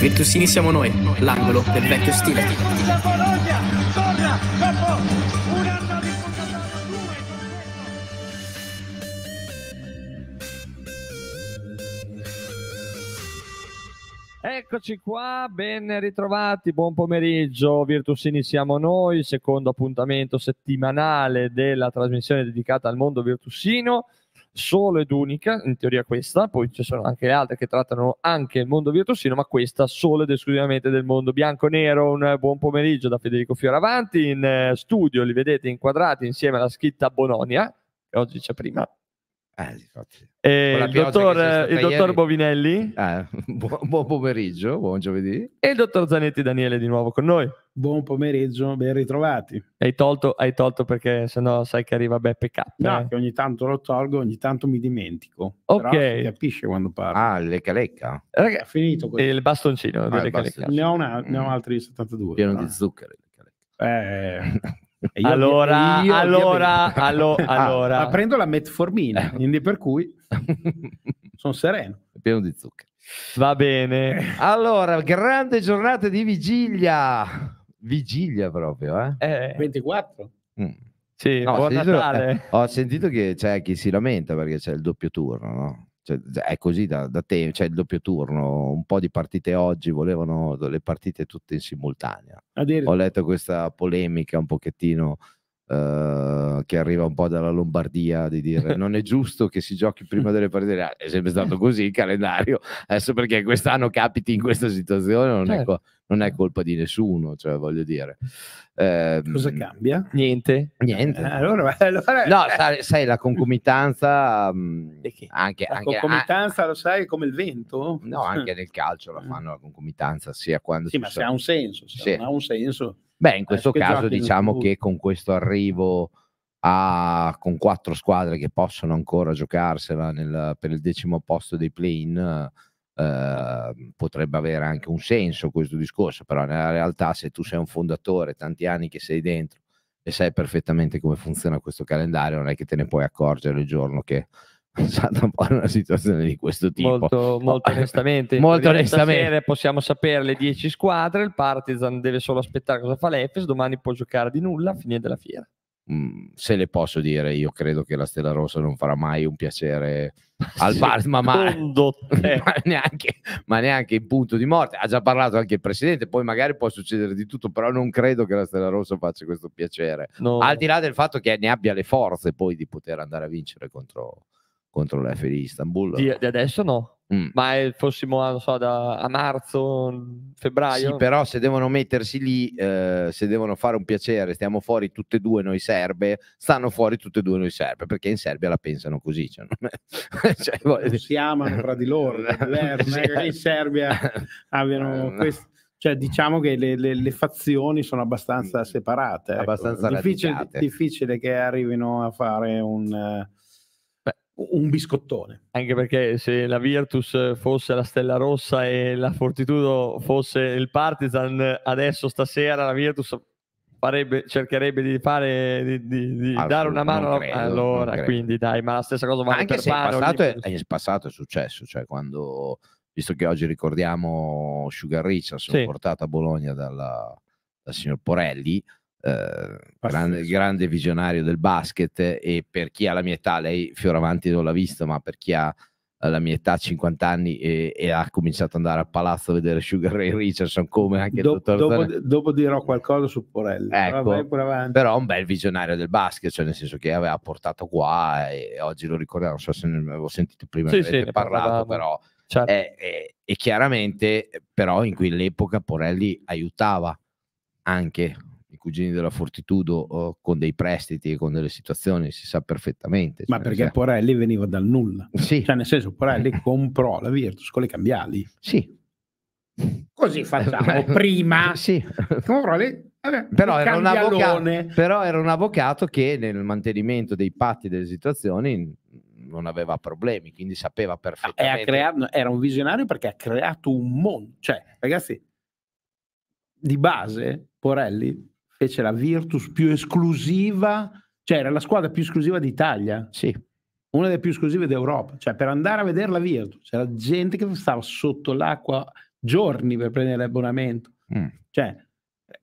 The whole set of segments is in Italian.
Virtusini siamo noi, l'angolo del vecchio stile. Eccoci qua, ben ritrovati, buon pomeriggio, Virtusini siamo noi, secondo appuntamento settimanale della trasmissione dedicata al mondo virtusino solo ed unica, in teoria questa, poi ci sono anche le altre che trattano anche il mondo virtuosino, ma questa solo ed esclusivamente del mondo bianco-nero. Un buon pomeriggio da Federico Fioravanti, in eh, studio li vedete inquadrati insieme alla scritta Bononia, che oggi c'è prima, eh, eh, il, dottor, il dottor, Bovinelli. Eh, buon, buon, pomeriggio, buon giovedì. E il dottor Zanetti Daniele di nuovo con noi. Buon pomeriggio, ben ritrovati. Hai tolto, hai tolto perché sennò sai che arriva Beppe K. No, eh? che ogni tanto lo tolgo, ogni tanto mi dimentico. Ok. Però capisce quando parlo. Ah, le calecca. Raga, finito questo. Il bastoncino ah, delle calecca. Ne ho, una, ne ho mm. altri 72. Pieno no? di ah. zucchero. Eh... allora, io, allora, allo, ah, allora. Ah, prendo la metformina, eh. quindi per cui sono sereno. È pieno di zucchero. Va bene. Eh. Allora, grande giornata di vigilia. Vigilia proprio, eh? eh. 24. Eh. Mm. Sì, no, buon sentito, Natale. Eh, ho sentito che c'è chi si lamenta perché c'è il doppio turno, no? cioè, è così da, da tempo, c'è cioè il doppio turno, un po' di partite oggi volevano le partite tutte in simultanea. Ho letto questa polemica un pochettino eh, che arriva un po' dalla Lombardia di dire non è giusto che si giochi prima delle partite ah, è sempre stato così il calendario adesso perché quest'anno capiti in questa situazione non, certo. è, co- non è, colpa di nessuno cioè voglio dire eh, cosa cambia? niente niente eh, allora, allora, no sai, sai, la concomitanza mm, anche, la anche, concomitanza a- lo sai come il vento no anche nel calcio la fanno la concomitanza sia quando sì ma se ha un senso se sì. ha un senso Beh, in eh, questo caso diciamo che con questo arrivo a, con quattro squadre che possono ancora giocarsela nel, per il decimo posto dei play-in, eh, potrebbe avere anche un senso questo discorso, però nella realtà se tu sei un fondatore, tanti anni che sei dentro e sai perfettamente come funziona questo calendario, non è che te ne puoi accorgere il giorno che passata esatto, un po' una situazione di questo tipo. Molto, molto onestamente, molto onestamente. possiamo sapere le 10 squadre, il Partizan deve solo aspettare cosa fa l'Efes, domani può giocare di nulla, fine della fiera. Mm, se le posso dire, io credo che la Stella Rossa non farà mai un piacere al Partizan, ma, ma, ma, neanche, ma neanche in punto di morte. Ha già parlato anche il presidente, poi magari può succedere di tutto, però non credo che la Stella Rossa faccia questo piacere. No. Al di là del fatto che ne abbia le forze poi di poter andare a vincere contro, contro l'F di Istanbul. Di, di adesso no. Mm. Ma fossimo prossimo anno, so, da, a marzo, febbraio. Sì, però se devono mettersi lì, eh, se devono fare un piacere, stiamo fuori tutte e due noi serbe, stanno fuori tutte e due noi serbe, perché in Serbia la pensano così. Cioè, non... cioè, voglio... si amano fra di loro, è sì. in Serbia abbiano eh, questo. Cioè, diciamo che le, le, le, fazioni sono abbastanza mm. separate. Ecco. Abbastanza difficile, difficile, che arrivino a fare un un biscottone. Anche perché se la Virtus fosse la Stella Rossa e la Fortitudo fosse il Partizan, adesso stasera la Virtus farebbe, cercherebbe di, fare, di, di, di allora, dare una mano credo, allora quindi dai ma la stessa cosa vale anche per se Pano, in passato, ogni... è, passato è successo cioè quando visto che oggi ricordiamo Sugar Richardson sì. portato a Bologna dalla, dal signor Porelli Ehm, grande, grande, visionario del basket e per chi ha la mia età, lei Fioravanti non l'ha visto, ma per chi ha eh, la mia età, 50 anni, e, e ha cominciato ad andare al palazzo a vedere Sugar Ray Richardson come anche Do, il dottor dopo, dopo dirò qualcosa su Porelli. Ecco, però un bel visionario del basket, cioè nel senso che aveva portato qua e oggi lo ricordiamo, non so se ne avevo sentito prima sì, sì parlato, però... Certo. E, e, e chiaramente però in quell'epoca Porelli aiutava anche cugini della Fortitudo con dei prestiti e con delle situazioni, si sa perfettamente. Ma cioè, perché cioè... Porelli veniva dal nulla. Sì. Cioè, nel senso, Porelli comprò la Virtus con le cambiali. Sì. Così facciamo. Prima, sì. Porelli Vabbè, però, era avvocato, però, era un avvocato, che nel mantenimento dei patti delle situazioni non aveva problemi, quindi sapeva ah, perfettamente. Creato, era un visionario perché ha creato un mondo. Cioè, ragazzi, di base Porelli fece la Virtus più esclusiva, cioè era la squadra più esclusiva d'Italia. Sì. Una delle più esclusive d'Europa. Cioè per andare a vedere la Virtus c'era gente che stava sotto l'acqua giorni per prendere l'abbonamento. Mm. Cioè,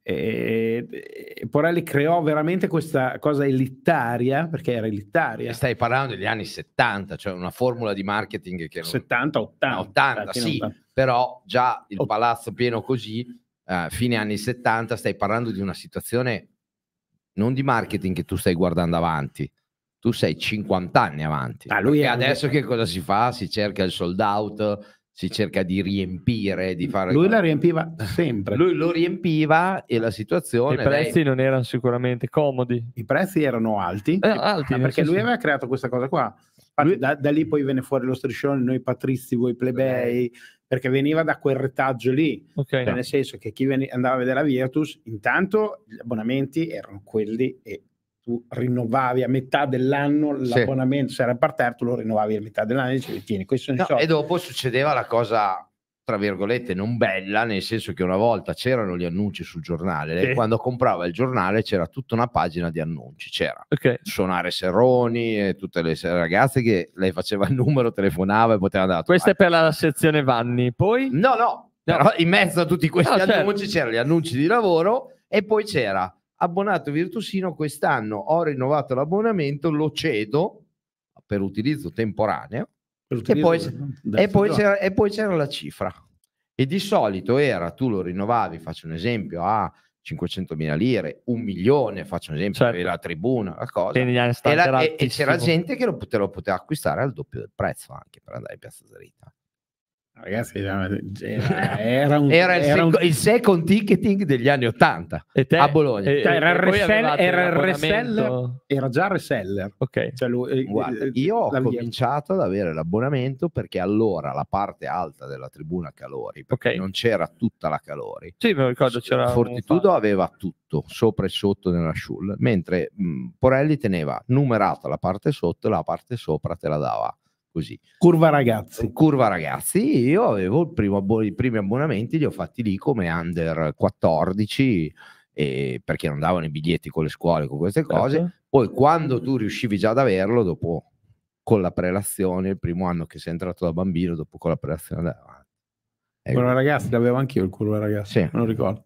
e, e Porelli creò veramente questa cosa elitaria, perché era elitaria. stai parlando degli anni 70, cioè una formula di marketing che... era... 70-80. No, 80, sì, 80. però già il palazzo pieno così eh, fine anni 70, stai parlando di una situazione non di marketing che tu stai guardando avanti, tu sei 50 anni avanti. Ah, lui adesso che cosa si fa? Si cerca il sold out, si cerca di riempire, di fare... Lui la riempiva sempre. Lui lo riempiva e la situazione... I prezzi lei... non erano sicuramente comodi. I prezzi erano alti, eh, alti perché lui aveva creato questa cosa qua Infatti, da, da, lì poi venne fuori lo striscione noi patrizi, voi plebei, perché veniva da quel retaggio lì. Okay, cioè, no. Nel senso che chi veniva, andava a vedere la Virtus, intanto gli abbonamenti erano quelli e tu rinnovavi a metà dell'anno l'abbonamento, sì. se era per tu lo rinnovavi a metà dell'anno e dicevi tieni, questo sono no, E dopo succedeva la cosa tra virgolette, non bella, nel senso che una volta c'erano gli annunci sul giornale, lei sì. quando comprava il giornale c'era tutta una pagina di annunci, c'era okay. suonare Serroni e tutte le ragazze che lei faceva il numero, telefonava e poteva andare. Questa è per la sezione Vanni, poi? No, no, no. in mezzo a tutti questi no, ah, certo. annunci certo. c'erano gli annunci di lavoro e poi c'era abbonato Virtusino quest'anno ho rinnovato l'abbonamento, lo cedo per utilizzo temporaneo e poi, e, poi e poi, c'era, la cifra. E di solito era, tu lo rinnovavi, faccio un esempio, a 500.000 lire, un milione, faccio un esempio, certo. la tribuna, la cosa. E, e, c'era gente che lo, pote, lo poteva acquistare al doppio del prezzo anche per andare in Piazza Zarita. Ragazzi, era, cioè, era, un, era, il, era un... il, second ticketing degli anni 80 a Bologna. E, cioè, era, il resell, reseller, era già reseller. Okay. Cioè lui, eh, Guarda, eh, eh, io ho cominciato ad avere l'abbonamento perché allora la parte alta della tribuna Calori, perché okay. non c'era tutta la Calori. Sì, me ricordo, c'era Fortitudo aveva tutto, sopra e sotto nella Shull, mentre mh, mm, Porelli teneva numerata la parte sotto e la parte sopra te la dava così. Curva ragazzi. Curva ragazzi, io avevo il primo abbo- i primi abbonamenti, li ho fatti lì come under 14 eh, perché non davano i biglietti con le scuole, con queste certo. cose. Certo. Poi quando tu riuscivi già ad averlo, dopo con la prelazione, il primo anno che sei entrato da bambino, dopo con la prelazione andai eh. curva ragazzi, l'avevo anch'io il curva ragazzi, sì. non ricordo.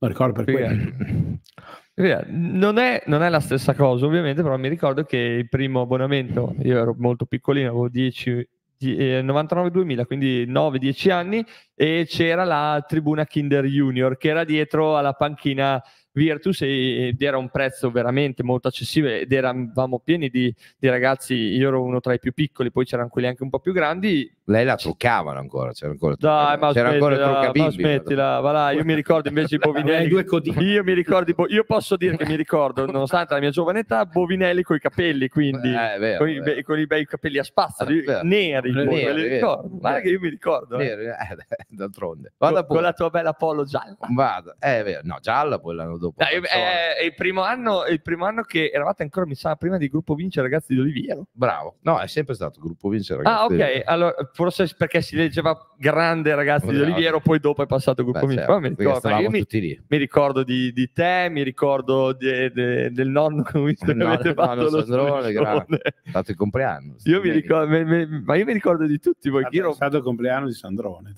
Non ricordo per sì. quello. Non è, non è, la stessa cosa, ovviamente, però mi ricordo che il primo abbonamento, io ero molto piccolino, avevo 10, 99-2000, eh, quindi 9-10 anni, e c'era la tribuna Kinder Junior che era dietro alla panchina Virtus ed era un prezzo veramente molto accessibile ed eravamo pieni di, di ragazzi, io ero uno tra i più piccoli, poi c'erano quelli anche un po' più grandi, lei la truccavano ancora, c'era ancora, Dai, ma c'era smettila, ancora ma smettila, va là, io mi ricordo invece i Bovinelli, io mi ricordo, io posso dire che mi ricordo, nonostante la mia giovane età, Bovinelli coi capelli, quindi, Beh, vero, con, i be- con, i bei capelli a spazza, ah, neri, neri, poi, ricordo, guarda che io mi ricordo. Eh. Neri, eh. d'altronde. Con, con, la tua bella polo gialla. Vado, eh, è vero, no, gialla poi l'anno dopo. Dai, eh, il, primo anno, il primo anno che eravate ancora, mi sa, prima di Gruppo Vince Ragazzi di Oliviero. Bravo, no, è sempre stato Gruppo Vince Ragazzi. Ah, ok, allora forse perché si leggeva grande ragazzi di Oliviero, poi dopo è passato il gruppo Beh, certo. mi, ricordo, mi, mi ricordo di, di, te, mi ricordo di, di, del nonno con no, avete fatto lo Sandrone, è stato il compleanno. Io mi ricordo, me, me, ma io mi ricordo di tutti voi. è stato il compleanno di Sandrone.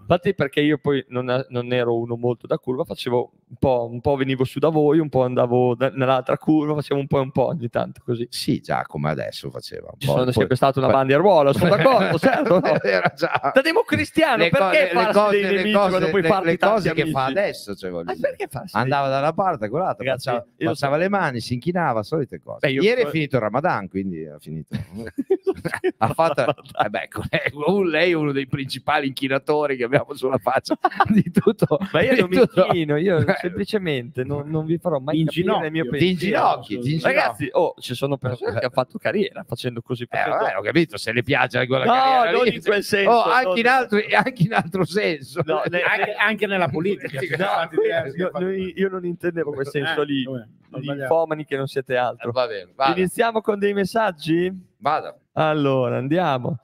Infatti perché io poi non, non, ero uno molto da curva, facevo un po', un po' venivo su da voi, un po' andavo da, nell'altra curva, facevo un po' e un po' ogni tanto così. Sì, già come adesso faceva. Ci sono poi, sempre stata una poi... bandiruola, sono d'accordo, certo non certo. era già da democristiano le perché co- farsi dei cose, quando puoi le, farti le cose che fa adesso cioè, voglio ah, dire. andava da una parte quell'altra Ragazzi, facciava, facciava so. le mani si inchinava solite cose beh, ieri so. è finito il ramadan quindi ha finito ha fatto eh beh, lei è uno dei principali inchinatori che abbiamo sulla faccia di tutto ma io non mi inchino io eh. semplicemente non, non, vi farò mai in il mio pensiero in ginocchi, ragazzi oh, ci sono persone eh. che hanno fatto carriera facendo così eh, vabbè, ho capito se le piace quella no, carriera non in quel senso. Oh, anche, in altro, anche, in altro, senso. No, ne, anche, anche, nella politica. no, no, eh, io non intendevo quel eh, senso eh, lì, di infomani che non siete altro. Eh, va bene, vado. Iniziamo con dei messaggi? Vado. Allora, andiamo.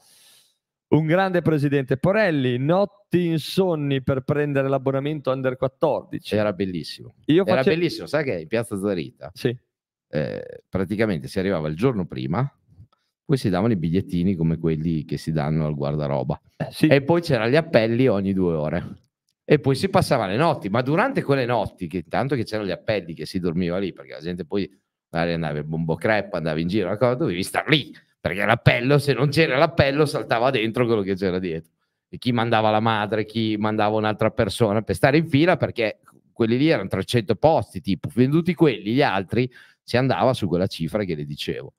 Un grande presidente Porelli, notti insonni per prendere l'abbonamento under 14. Era bellissimo. Io Era bellissimo, sai che in Piazza Zarita? Sì. Eh, praticamente si arrivava il giorno prima, poi si davano i bigliettini come quelli che si danno al guardaroba. Eh, sì. E poi c'erano gli appelli ogni due ore. E poi si passava le notti, ma durante quelle notti, che tanto che c'erano gli appelli, che si dormiva lì, perché la gente poi magari andava in bombo crepa, andava in giro, cosa, ecco, dovevi stare lì, perché l'appello, se non c'era l'appello, saltava dentro quello che c'era dietro. E chi mandava la madre, chi mandava un'altra persona per stare in fila, perché quelli lì erano 300 posti, tipo, venduti quelli, gli altri, si andava su quella cifra che le dicevo.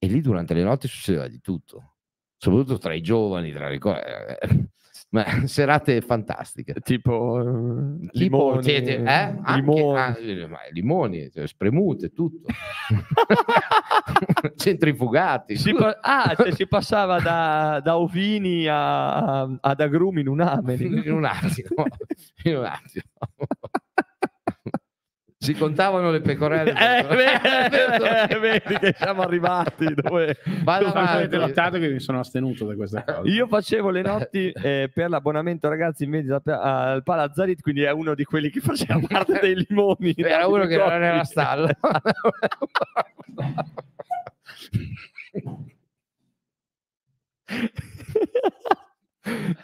E lì durante le notti succedeva di tutto, soprattutto tra i giovani, tra le cose. Eh, ma, serate fantastiche. Eh, tipo, eh, tipo limoni, siete, eh? Anche, Ah, eh, limoni cioè, spremute, tutto. Centrifugati. Si pa- ah, cioè, si passava da, da ovini a, ad agrumi in un in un attimo. In un attimo si contavano le pecorelle eh, eh, vedi, che siamo arrivati dove, Vado dove avete notato che mi sono astenuto da questa cosa io facevo le notti eh, per l'abbonamento ragazzi in mezzo al Palazzarit quindi è uno di quelli che faceva parte dei limoni era uno che non era stallo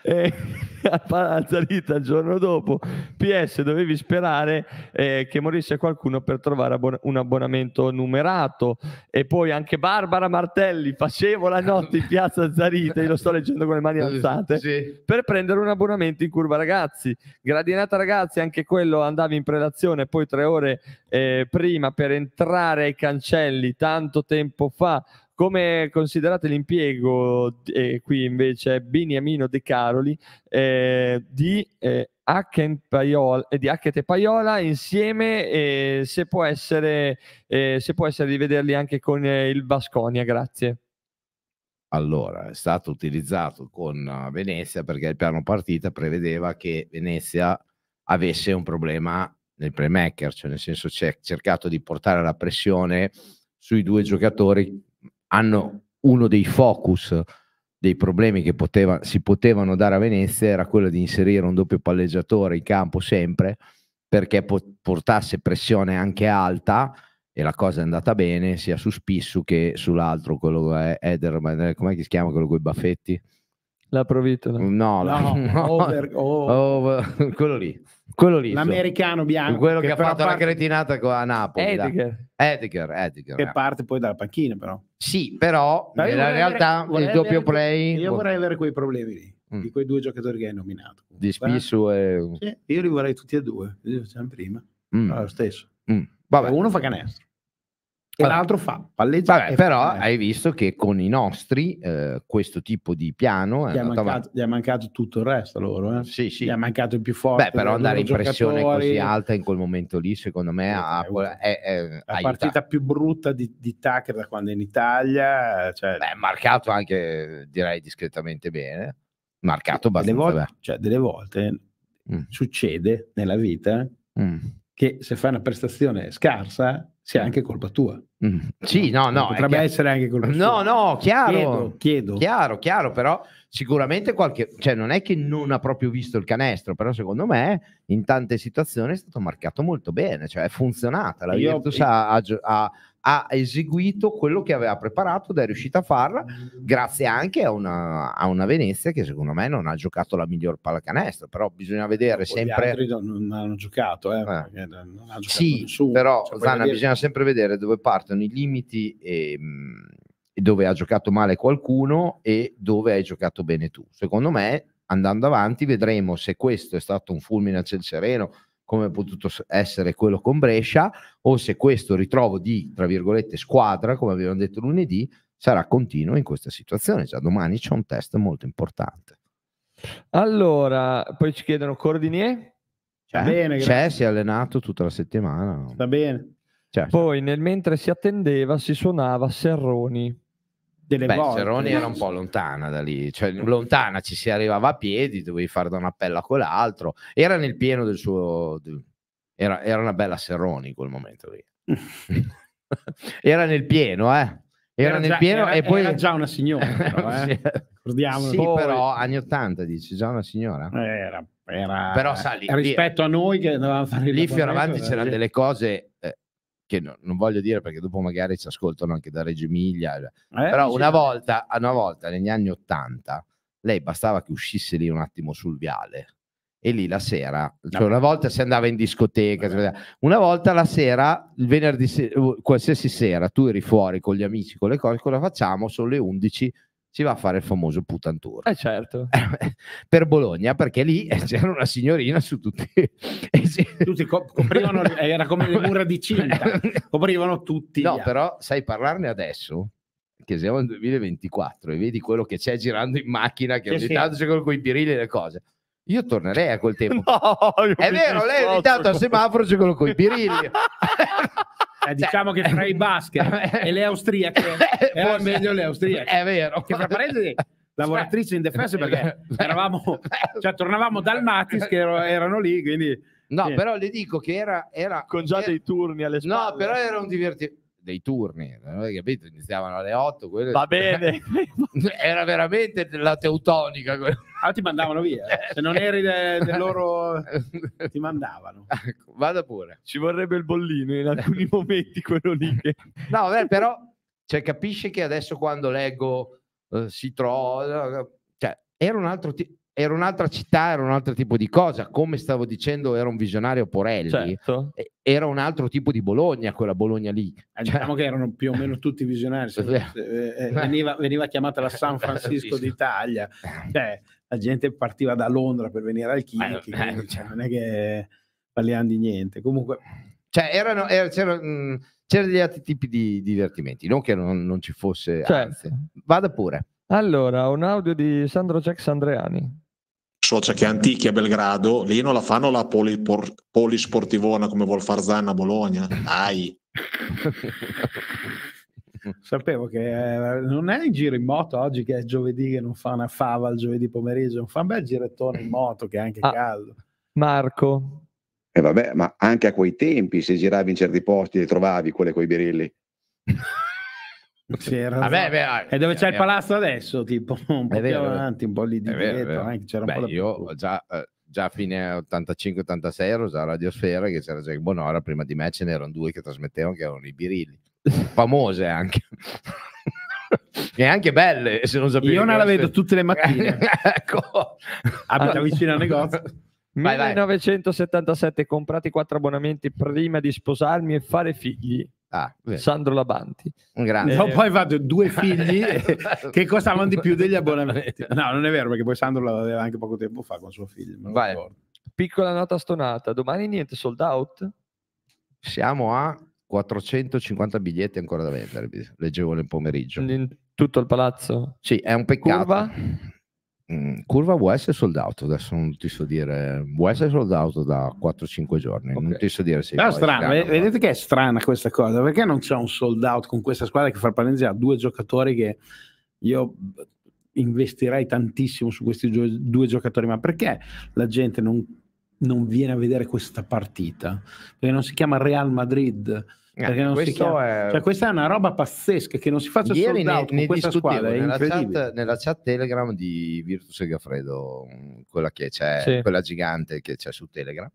eh, a Panzarita il giorno dopo. PS, dovevi sperare eh, che morisse qualcuno per trovare abbon- un abbonamento numerato. E poi anche Barbara Martelli, facevo la notte in piazza Zarita, io lo sto leggendo con le mani alzate, sì. per prendere un abbonamento in curva ragazzi. Gradinata ragazzi, anche quello andavi in prelazione, poi tre ore eh, prima per entrare ai cancelli, tanto tempo fa come considerate l'impiego, eh, qui invece Beniamino De Caroli, eh, di, eh, Paiola, eh, di Hackett Paiola insieme se può, essere, eh, se, può essere, di vederli anche con eh, il Basconia, grazie. Allora, è stato utilizzato con Venezia perché il piano partita prevedeva che Venezia avesse un problema nel playmaker, cioè nel senso c'è cercato di portare la pressione sui due giocatori hanno uno dei focus dei problemi che poteva, si potevano dare a Venezia era quello di inserire un doppio palleggiatore in campo sempre perché po- portasse pressione anche alta e la cosa è andata bene sia su Spissu che sull'altro, quello è Ederman, eh, com'è che si chiama quello con i baffetti? La Provitola. No, no, la, no. Over, oh. over, quello lì. Quello lì. L'americano bianco. Quello che, che ha fatto parte... la cretinata a Napoli. Edgar. Edgar, Edgar. Che parte poi dalla panchina però. Sì, però Ma nella realtà avere, il doppio play... Io vorrei avere quei problemi lì mm. di quei due giocatori che hai nominato. Di Spisso e... Sì, io li vorrei tutti e due, diciamo prima, mm. lo stesso. Mm. Vabbè. Uno fa canestro. E l'altro fa palleggio. Vabbè, però fa... Eh. hai visto che con i nostri eh, questo tipo di piano gli è, mancato, gli è, mancato, tutto il resto loro. Eh? Sì, sì. Gli è mancato il più forte. Beh, però andare in pressione così alta in quel momento lì, secondo me, eh, ha, cioè, è, è, la partita più brutta di, di Tucker da quando è in Italia. Cioè... Beh, marcato anche, direi, discretamente bene. Marcato cioè, abbastanza delle volte, cioè, delle volte mm. succede nella vita mm. che se fai una prestazione scarsa sia anche colpa tua. Mm. Cioè, sì, no, cioè, no. Potrebbe essere anche colpa tua. No, no, chiaro. Chiedo, chiedo. Chiaro, chiaro, però sicuramente qualche... Cioè, non è che non ha proprio visto il canestro, però secondo me in tante situazioni è stato marcato molto bene, cioè è funzionata. La Io, Virtus ha, ha, ha ha eseguito quello che aveva preparato ed è riuscita a farla grazie anche a una, a una, Venezia che secondo me non ha giocato la miglior pallacanestro però bisogna vedere sempre gli non hanno giocato, eh, eh. Non ha giocato sì nessuno. Cioè, però cioè, Zanna, vedere... bisogna sempre vedere dove partono i limiti mm, e dove ha giocato male qualcuno e dove hai giocato bene tu secondo me andando avanti vedremo se questo è stato un fulmine a ciel sereno come è potuto essere quello con Brescia, o se questo ritrovo di, tra virgolette, squadra, come abbiamo detto lunedì, sarà continuo in questa situazione. Già domani c'è un test molto importante. Allora, poi ci chiedono Cordinier. C'è, bene, c'è si è allenato tutta la settimana. Sta bene. C'è, cioè, poi, nel mentre si attendeva, si suonava Serroni delle Beh, volte. Ceroni era un po' lontana da lì, cioè lontana ci si arrivava a piedi, dovevi fare da un appello a quell'altro, era nel pieno del suo... Era, era una bella Serroni in quel momento lì. era nel pieno, eh. Era, era nel già, pieno era, e poi... Era già una signora, però, eh. Sì, poi... però anni 80 dici, già una signora? Era, era... Però sa, lì, rispetto a noi che dovevamo fare... Lì fioravanti eh, c'erano delle cose... Eh, che no, non voglio dire perché dopo magari ci ascoltano anche da Reggio Emilia, eh, eh però una volta, una volta negli anni Ottanta lei bastava che uscisse lì un attimo sul viale e lì la sera, cioè una volta si andava in discoteca, una volta la sera, il venerdì, qualsiasi sera, tu eri fuori con gli amici, con le cose, cosa facciamo? Sono le 11, si va a fare il famoso Putan Tour. Eh certo. per Bologna, perché lì eh, c'era una signorina su tutti. tutti co- coprivano, era come le mura di cinta, coprivano tutti. No, però sai parlarne adesso? Che siamo nel 2024 e vedi quello che c'è girando in macchina, che, che ogni sì. tanto c'è quello con i birilli e le cose. Io tornerei a quel tempo. No, è vero, lei ogni tanto al semaforo c'è quello con i birilli. Eh, cioè, diciamo che fra i basket e le austriache erano eh, eh, meglio le austriache. È vero. Che fra parentesi lavoratrici cioè, in defesso perché eh, eravamo, cioè, tornavamo dal Matis che ero, erano lì, quindi... No, sì. però le dico che era... era Con già era, dei turni alle spalle. No, però era un divertimento dei turni, non hai capito? Iniziavano alle 8. Quelle... Va bene. era veramente la teutonica. Quella Ah, ti mandavano via. Eh, se non eri del de loro, ti mandavano. Ah, ecco, vada pure. Ci vorrebbe il bollino in alcuni momenti, quello lì. Che... No, vabbè, però cioè, capisci che adesso quando leggo eh, si trova... Cioè, era un altro tipo era un'altra città, era un altro tipo di cosa. Come stavo dicendo, era un visionario Porelli, certo. era un altro tipo di Bologna, quella Bologna lì. Eh, diciamo che erano più o meno tutti visionari. Eh, veniva, veniva, chiamata la San Francisco d'Italia. Cioè, la gente partiva da Londra per venire al Kinky, eh, eh, cioè, non è certo. che parliamo di niente. Comunque, cioè, erano, era, eh, c'era, mh, mm, c'era, degli altri tipi di divertimenti, non che non, non ci fosse, certo. vada pure. Allora, un audio di Sandro Jack Sandreani. Socia che è antichi a Belgrado, lì non la fanno la polipor, polisportivona come vuol far Zanna a Bologna. Dai. Mm. Sapevo che eh, non è in giro in moto oggi che è giovedì che non fa una fava il giovedì pomeriggio, non fa un bel girettone in moto che è anche ah, caldo. Marco. E eh vabbè, ma anche a quei tempi se giravi in certi posti le trovavi quelle coi birilli. C'era vabbè, vabbè, e ah, dove cioè, c'è il palazzo adesso, tipo un po' più avanti, un po' lì di dietro. Eh, c'era Beh, un po io eh, già, a fine 85-86 ero già a Radiosfera che c'era già il Bonora, prima di me ce n'erano due che trasmettevano che erano i birilli famose anche. e anche belle, se non sapevi. Io non la vedo tutte le mattine. ecco. Abita vicino al negozio. 1977 comprati quattro abbonamenti prima di sposarmi e fare figli. Ah, Sandro Labanti. Grande. Ho poi fatto due figli che costavano di più degli abbonamenti. No, non è vero, perché poi Sandro l'aveva anche poco tempo fa con suo figlio. Piccola nota stonata, domani niente sold out? Siamo a 450 biglietti ancora da vendere, leggevo nel pomeriggio. In tutto il palazzo? Sì, è un peccato. Curva? Mm, curva vuole essere sold out, adesso non ti so dire, vuole essere sold out da 4-5 giorni, okay. non ti so dire se... Però strana, vedete, vedete che è strana questa cosa, perché non c'è un sold out con questa squadra che fra parentesi ha due giocatori che io investirei tantissimo su questi due giocatori, ma perché la gente non non viene a vedere questa partita, perché non si chiama Real Madrid. Eh, chiama... è... Cioè, questa è una roba pazzesca che non si faccia Ieri ne, ne questa squadra. Nella chat, nella chat, Telegram di Virtus e Gaffredo, quella, che c'è, sì. quella gigante che c'è su Telegram.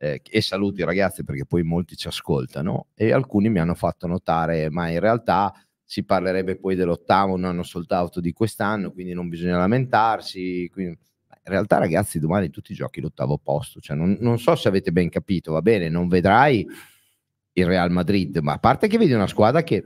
Eh, e saluti ragazzi perché poi molti ci ascoltano e alcuni mi hanno fatto notare, ma in realtà si parlerebbe poi dell'ottavo, non hanno soltanto di quest'anno, quindi non bisogna lamentarsi. Quindi in realtà ragazzi domani tutti giochi l'ottavo posto, cioè non, non, so se avete ben capito, va bene, non vedrai il Real Madrid, ma a parte che vedi una squadra che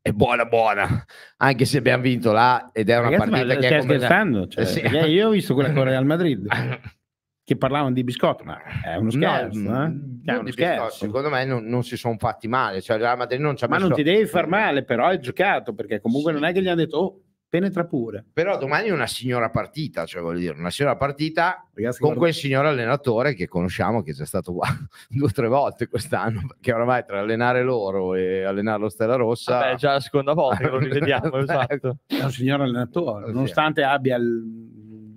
è buona buona, anche se abbiamo vinto là ed è una ragazzi, partita che è scherzando, una... cioè, eh, sì. io ho visto quella con il Real Madrid che parlavano di biscotto, ma è uno scherzo, no, mm, eh? Mm, è uno scherzo. Biscotto, secondo me non, non, si sono fatti male, cioè Real Madrid non ci ha Ma messo... non ti devi far male, però hai giocato perché comunque sì. non è che gli hanno detto oh, penetra pure. Però domani è una signora partita, cioè voglio dire, una signora partita Ragazzi, con quel signor allenatore che conosciamo, che è già stato qua due o tre volte quest'anno, perché oramai tra allenare loro e allenare lo Stella Rossa... Vabbè, è già la seconda volta che lo rivediamo, esatto. È un signor allenatore, nonostante abbia il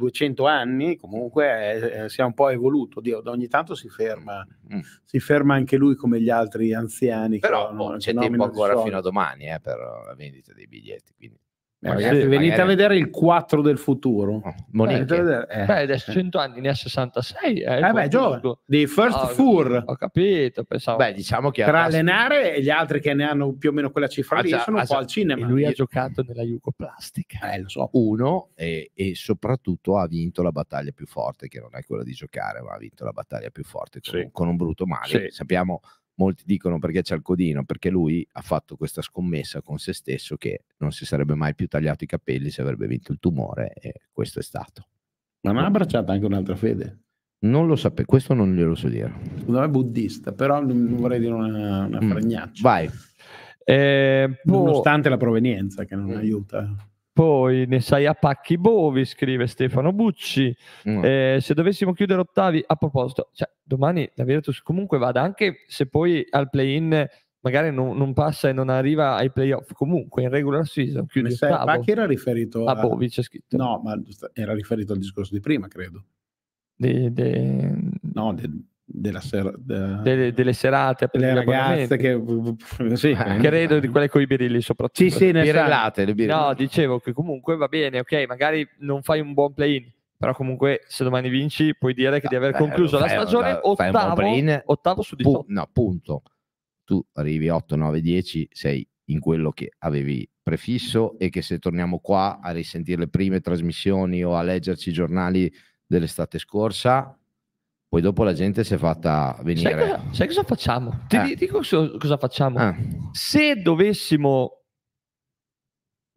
200 anni, comunque eh, si è un po' evoluto. Dio, ogni tanto si ferma, mm. si ferma anche lui come gli altri anziani. Però che, boh, no, c'è tempo ancora fino a domani eh, per la vendita dei biglietti. Quindi. Ragazzi, eh, sì, venite magari... a vedere il 4 del futuro. Oh, Monique. Eh, Beh, adesso 100 anni, ne ha 66. Eh, eh beh, giovane. Di First oh, Four. Ho capito, pensavo. Beh, diciamo che... Tra Lenare e gli altri che ne hanno più o meno quella cifra ah, lì, già, sono ah, un po' al cinema. lui ha giocato nella Juco Plastica. Eh, lo so. Uno, e, e, soprattutto ha vinto la battaglia più forte, che non è quella di giocare, ma ha vinto la battaglia più forte con, sì. con un brutto male. Sì. Sappiamo molti dicono perché c'è il codino, perché lui ha fatto questa scommessa con se stesso che non si sarebbe mai più tagliato i capelli se avrebbe vinto il tumore e questo è stato. Ma non ha abbracciato anche un'altra fede. Non lo sapevo, questo non glielo so dire. Secondo me è buddista, però non vorrei dire una, una mm, Vai. Eh, boh. Nonostante boh. la provenienza che non mm. aiuta. Poi ne sai a pacchi bovi, scrive Stefano Bucci. Mm. Eh, se dovessimo chiudere ottavi, a proposito, cioè, domani la Virtus comunque vada, anche se poi al play-in magari non, non, passa e non arriva ai playoff. Comunque in regular season chiude Messai ottavo. Pacchi era riferito a, ah, a Bovi, c'è scritto. No, ma era riferito al discorso di prima, credo. De, de... No, de della ser- da... delle, delle, serate delle ragazze che sì, ah, credo di quelle con i birilli soprattutto sì, sì, ne birellate, le birellate. no dicevo che comunque va bene ok magari non fai un buon play in però comunque se domani vinci puoi dire che di ah, aver concluso fai, la stagione ottavo, ottavo su 18 pu- no punto tu arrivi 8 9 10 sei in quello che avevi prefisso e che se torniamo qua a risentire le prime trasmissioni o a leggerci i giornali dell'estate scorsa poi dopo la gente si è fatta venire. Sai cosa, sai cosa facciamo? Ti eh. dico cosa facciamo. Eh. Se dovessimo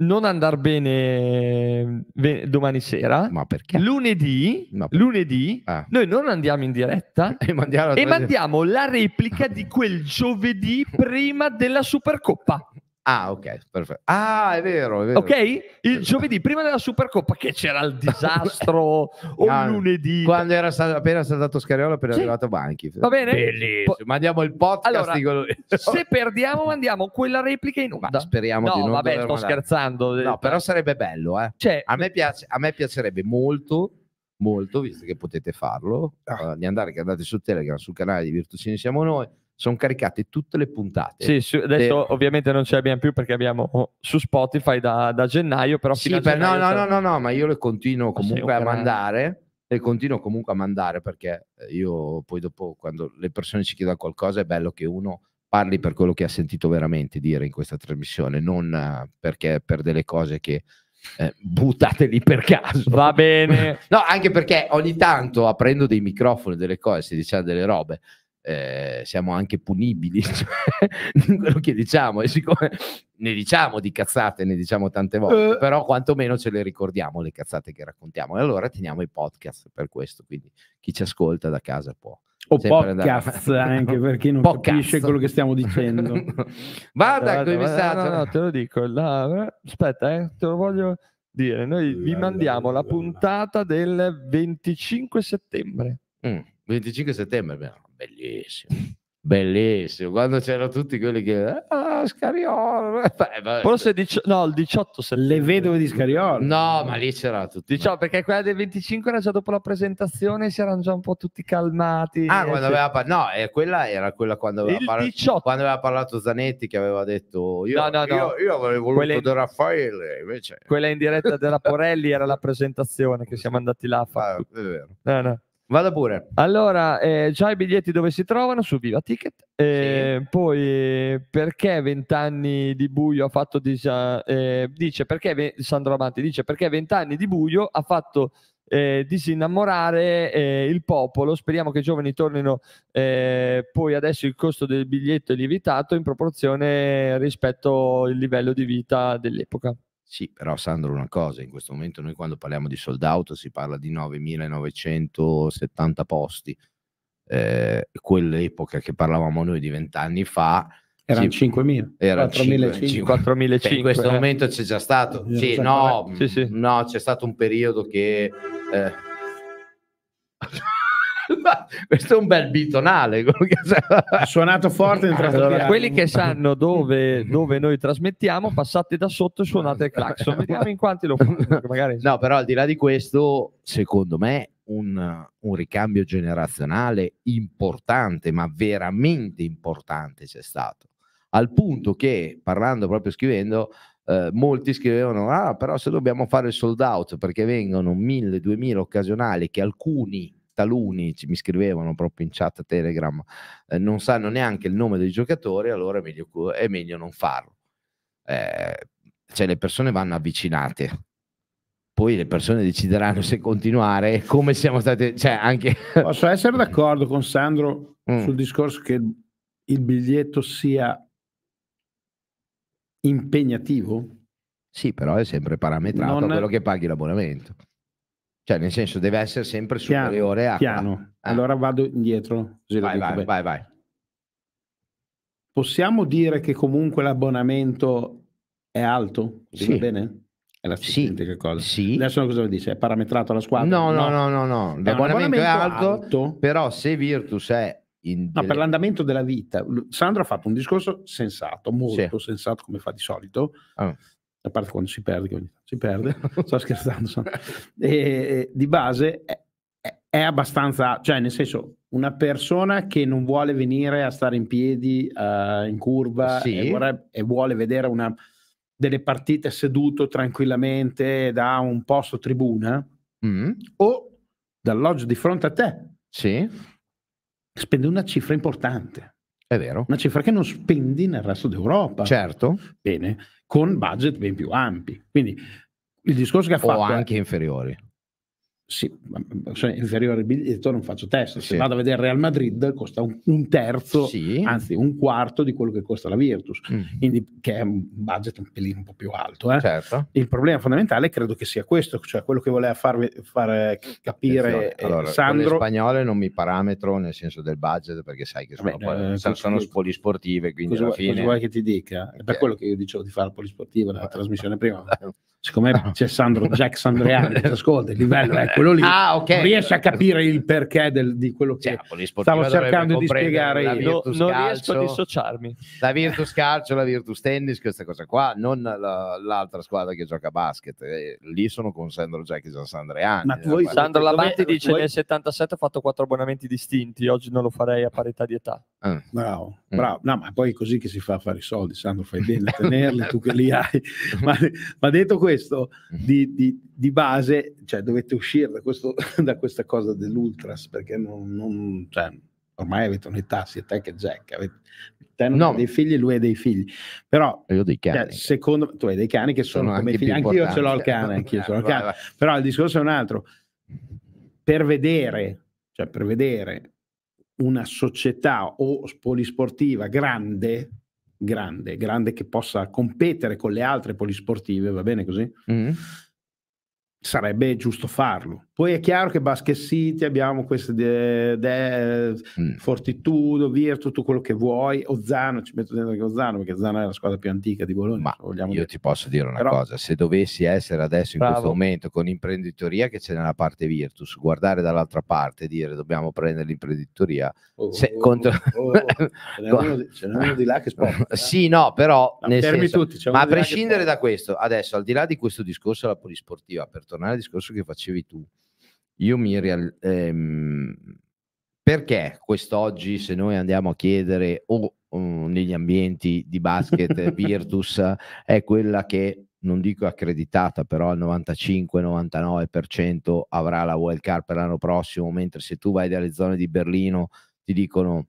non andare bene domani sera, ma Lunedì, ma lunedì eh. noi non andiamo in diretta e mandiamo, e mandiamo la replica di quel giovedì prima della Supercoppa. Ah, ok, perfetto. Ah, è vero, è vero. Ok? Il giovedì prima della Supercoppa che c'era il disastro o no, lunedì. Quando era stato, appena stato Scariola, appena sì. arrivato Banchi. Va bene? Bellissimo. mandiamo il podcast. Allora, se perdiamo mandiamo quella replica in onda. Ma speriamo no, di non vabbè, sto mandare. scherzando. No, però sarebbe bello, eh. Cioè, a, me piace, a me piacerebbe molto molto, visto che potete farlo, ah. Eh, di andare che andate su Telegram, sul canale di Virtucini siamo noi, sono caricate tutte le puntate. Sì, su, adesso De... Eh. ovviamente non ce le abbiamo più perché abbiamo oh, su Spotify da, da, gennaio, però sì, fino per, gennaio no, no, no, no, ma io le continuo comunque a mandare e continuo comunque a mandare perché eh, io poi dopo quando le persone ci chiedono qualcosa è bello che uno parli per quello che ha sentito veramente dire in questa trasmissione, non eh, perché per delle cose che eh, buttate lì per caso. Va bene. no, anche perché ogni tanto aprendo dei microfoni, delle cose, si diceva delle robe eh, siamo anche punibili cioè, in quello che diciamo e siccome ne diciamo di cazzate, ne diciamo tante volte, uh. però quantomeno ce le ricordiamo le cazzate che raccontiamo e allora teniamo i podcast per questo, quindi chi ci ascolta da casa può. O podcast andare... anche per chi non podcast. capisce quello che stiamo dicendo. guarda, guarda, guarda no, no, te lo dico, la... Eh, aspetta, eh, te lo voglio dire, noi vi mandiamo la puntata del 25 settembre. Mm, 25 settembre, beh bellissimo. Bellissimo, quando c'erano tutti quelli che ah, Scariola, forse cioè dici- no, il 18 se Le vedove di Scariola, no, ma lì c'era tutti. Diciamo perché quella del 25 era già dopo la presentazione, si erano già un po' tutti calmati. Ah, quando aveva parlato. no, eh, quella era quella quando aveva, il par- 18. quando aveva parlato Zanetti che aveva detto io, no, no, no. io, io avrei voluto quella De Raffaele invece. Quella in diretta della Porelli era la presentazione che siamo andati là a fare. Ah, è vero. No, no. Vada pure. Allora, eh, già i biglietti dove si trovano su Viva Ticket. Eh, sì. Poi perché vent'anni di buio ha fatto disa- eh, dice perché Sandro Amanti dice perché vent'anni di buio ha fatto eh, disinnamorare eh, il popolo. Speriamo che i giovani tornino. Eh, poi adesso il costo del biglietto è lievitato in proporzione rispetto al livello di vita dell'epoca. Sì, però Sandro una cosa, in questo momento noi quando parliamo di sold out si parla di 9.970 posti. Eh, quell'epoca che parlavamo noi di vent'anni fa erano sì, 5.000 era 4.500 in questo eh. momento c'è già stato sì, no, sì, sì. no, c'è stato un periodo che eh, questo è un bel bitonale. Ha suonato forte. Allora, quelli che sanno dove, dove, noi trasmettiamo, passate da sotto e suonate il clacson. Vediamo in quanti lo fanno. No, però al di là di questo, secondo me un, un, ricambio generazionale importante, ma veramente importante c'è stato. Al punto che, parlando proprio scrivendo, eh, molti scrivevano, ah, però se dobbiamo fare il sold out perché vengono 1000-2000 occasionali che alcuni taluni ci, mi scrivevano proprio in chat Telegram, eh, non sanno neanche il nome dei giocatori, allora è meglio, è meglio non farlo. Eh, cioè le persone vanno avvicinate. Poi le persone decideranno se continuare e come siamo state. Cioè anche... Posso essere d'accordo con Sandro mm. sul discorso che il biglietto sia impegnativo? Sì, però è sempre parametrato non... a quello che paghi l'abbonamento. Cioè, nel senso, deve essere sempre superiore piano, a... Piano. Ah. Allora vado indietro. Vai, vai, vai, vai. Possiamo dire che comunque l'abbonamento è alto? Sì. Va bene? È la sì. identica cosa. Sì. Adesso cosa dice? È parametrato la squadra? No, no, no, no. no. L'abbonamento è alto, alto, però se Virtus è... In no, per l'andamento della vita. Sandro ha fatto un discorso sensato, molto sì. sensato come fa di solito. Ah a parte quando si perde, che ogni tanto si perde, sto scherzando, so. e, di base è, è, abbastanza, cioè nel senso una persona che non vuole venire a stare in piedi uh, in curva sì. e, vorrebbe, e, vuole vedere una, delle partite seduto tranquillamente da un posto tribuna mm. o dall'oggi di fronte a te. Sì. Spende una cifra importante. È vero. Una cifra che non spendi nel resto d'Europa. Certo. Bene, con budget ben più ampi. Quindi il discorso che ha fatto... O anche inferiori sì, sono inferiore al biglietto, non faccio test. Se sì. vado a vedere Real Madrid, costa un, un terzo, sì. anzi un quarto di quello che costa la Virtus, mm. quindi, che è un budget un pelino un po' più alto. Eh. Certo. Il problema fondamentale credo che sia questo, cioè quello che voleva farvi, far capire eh, allora, Sandro. Con spagnole non mi parametro nel senso del budget, perché sai che sono, Beh, eh, sono, polisportive, quindi cosa, alla fine... Cosa vuoi che ti dica? È per eh. quello che io dicevo di fare polisportiva nella eh. trasmissione prima. Secondo ah. c'è Sandro Jack Sandreani che ascolta, il livello è quello lì. Ah, okay. Non riesce a capire il perché del, di quello che cioè, stavo cercando di spiegare io. non riesco a dissociarmi. La Virtus Calcio, la Virtus Tennis, questa cosa qua, non la, l'altra squadra che gioca a basket. Eh, lì sono con Sandro Jack e Sandreani. Ma eh, voi, Sandro Lamanti dice voi... nel 77 ho fatto quattro abbonamenti distinti, oggi non lo farei a parità di età. Ah. Bravo, mm. bravo. No, ma poi è così che si fa a fare i soldi, Sandro, fai bene a tenerli, tu che li hai. ma, ma detto questo, questo mm-hmm. di, di, di base, cioè, dovete uscire da, questo, da, questa cosa dell'ultras, perché non, non, cioè, ormai avete un'età, siete te che Jack, avete, te non no. hai dei figli, lui ha dei figli. Però io ho dei cioè, cani. Eh, secondo me, tu hai dei cani che sono, sono come figli, anche io ce l'ho il cane, anch'io ce l'ho il cane. Però il discorso è un altro. Per vedere, cioè per vedere una società o polisportiva grande, grande, grande che possa competere con le altre polisportive, va bene così? Mm. Sarebbe giusto farlo. Poi è chiaro che Basket City abbiamo queste de, de, mm. Fortitudo, Virtus, tutto quello che vuoi, Ozzano, ci metto dentro anche Ozzano perché Ozzano è la squadra più antica di Bologna. Ma io dire. ti posso dire una Però, cosa, se dovessi essere adesso in bravo. questo momento con imprenditoria che c'è nella parte Virtus, guardare dall'altra parte e dire dobbiamo prendere l'imprenditoria, oh, se, oh, contro... oh, oh. ce n'è uno di là che sposta. Eh? Sì, no, però no, senso, tutti, ma a prescindere da questo, adesso al di là di questo discorso della polisportiva, per tornare al discorso che facevi tu, io mi real- ehm, perché quest'oggi se noi andiamo a chiedere o oh, negli ambienti di basket Virtus è quella che non dico accreditata, però al 95-99% avrà la World Cup per l'anno prossimo, mentre se tu vai dalle zone di Berlino ti dicono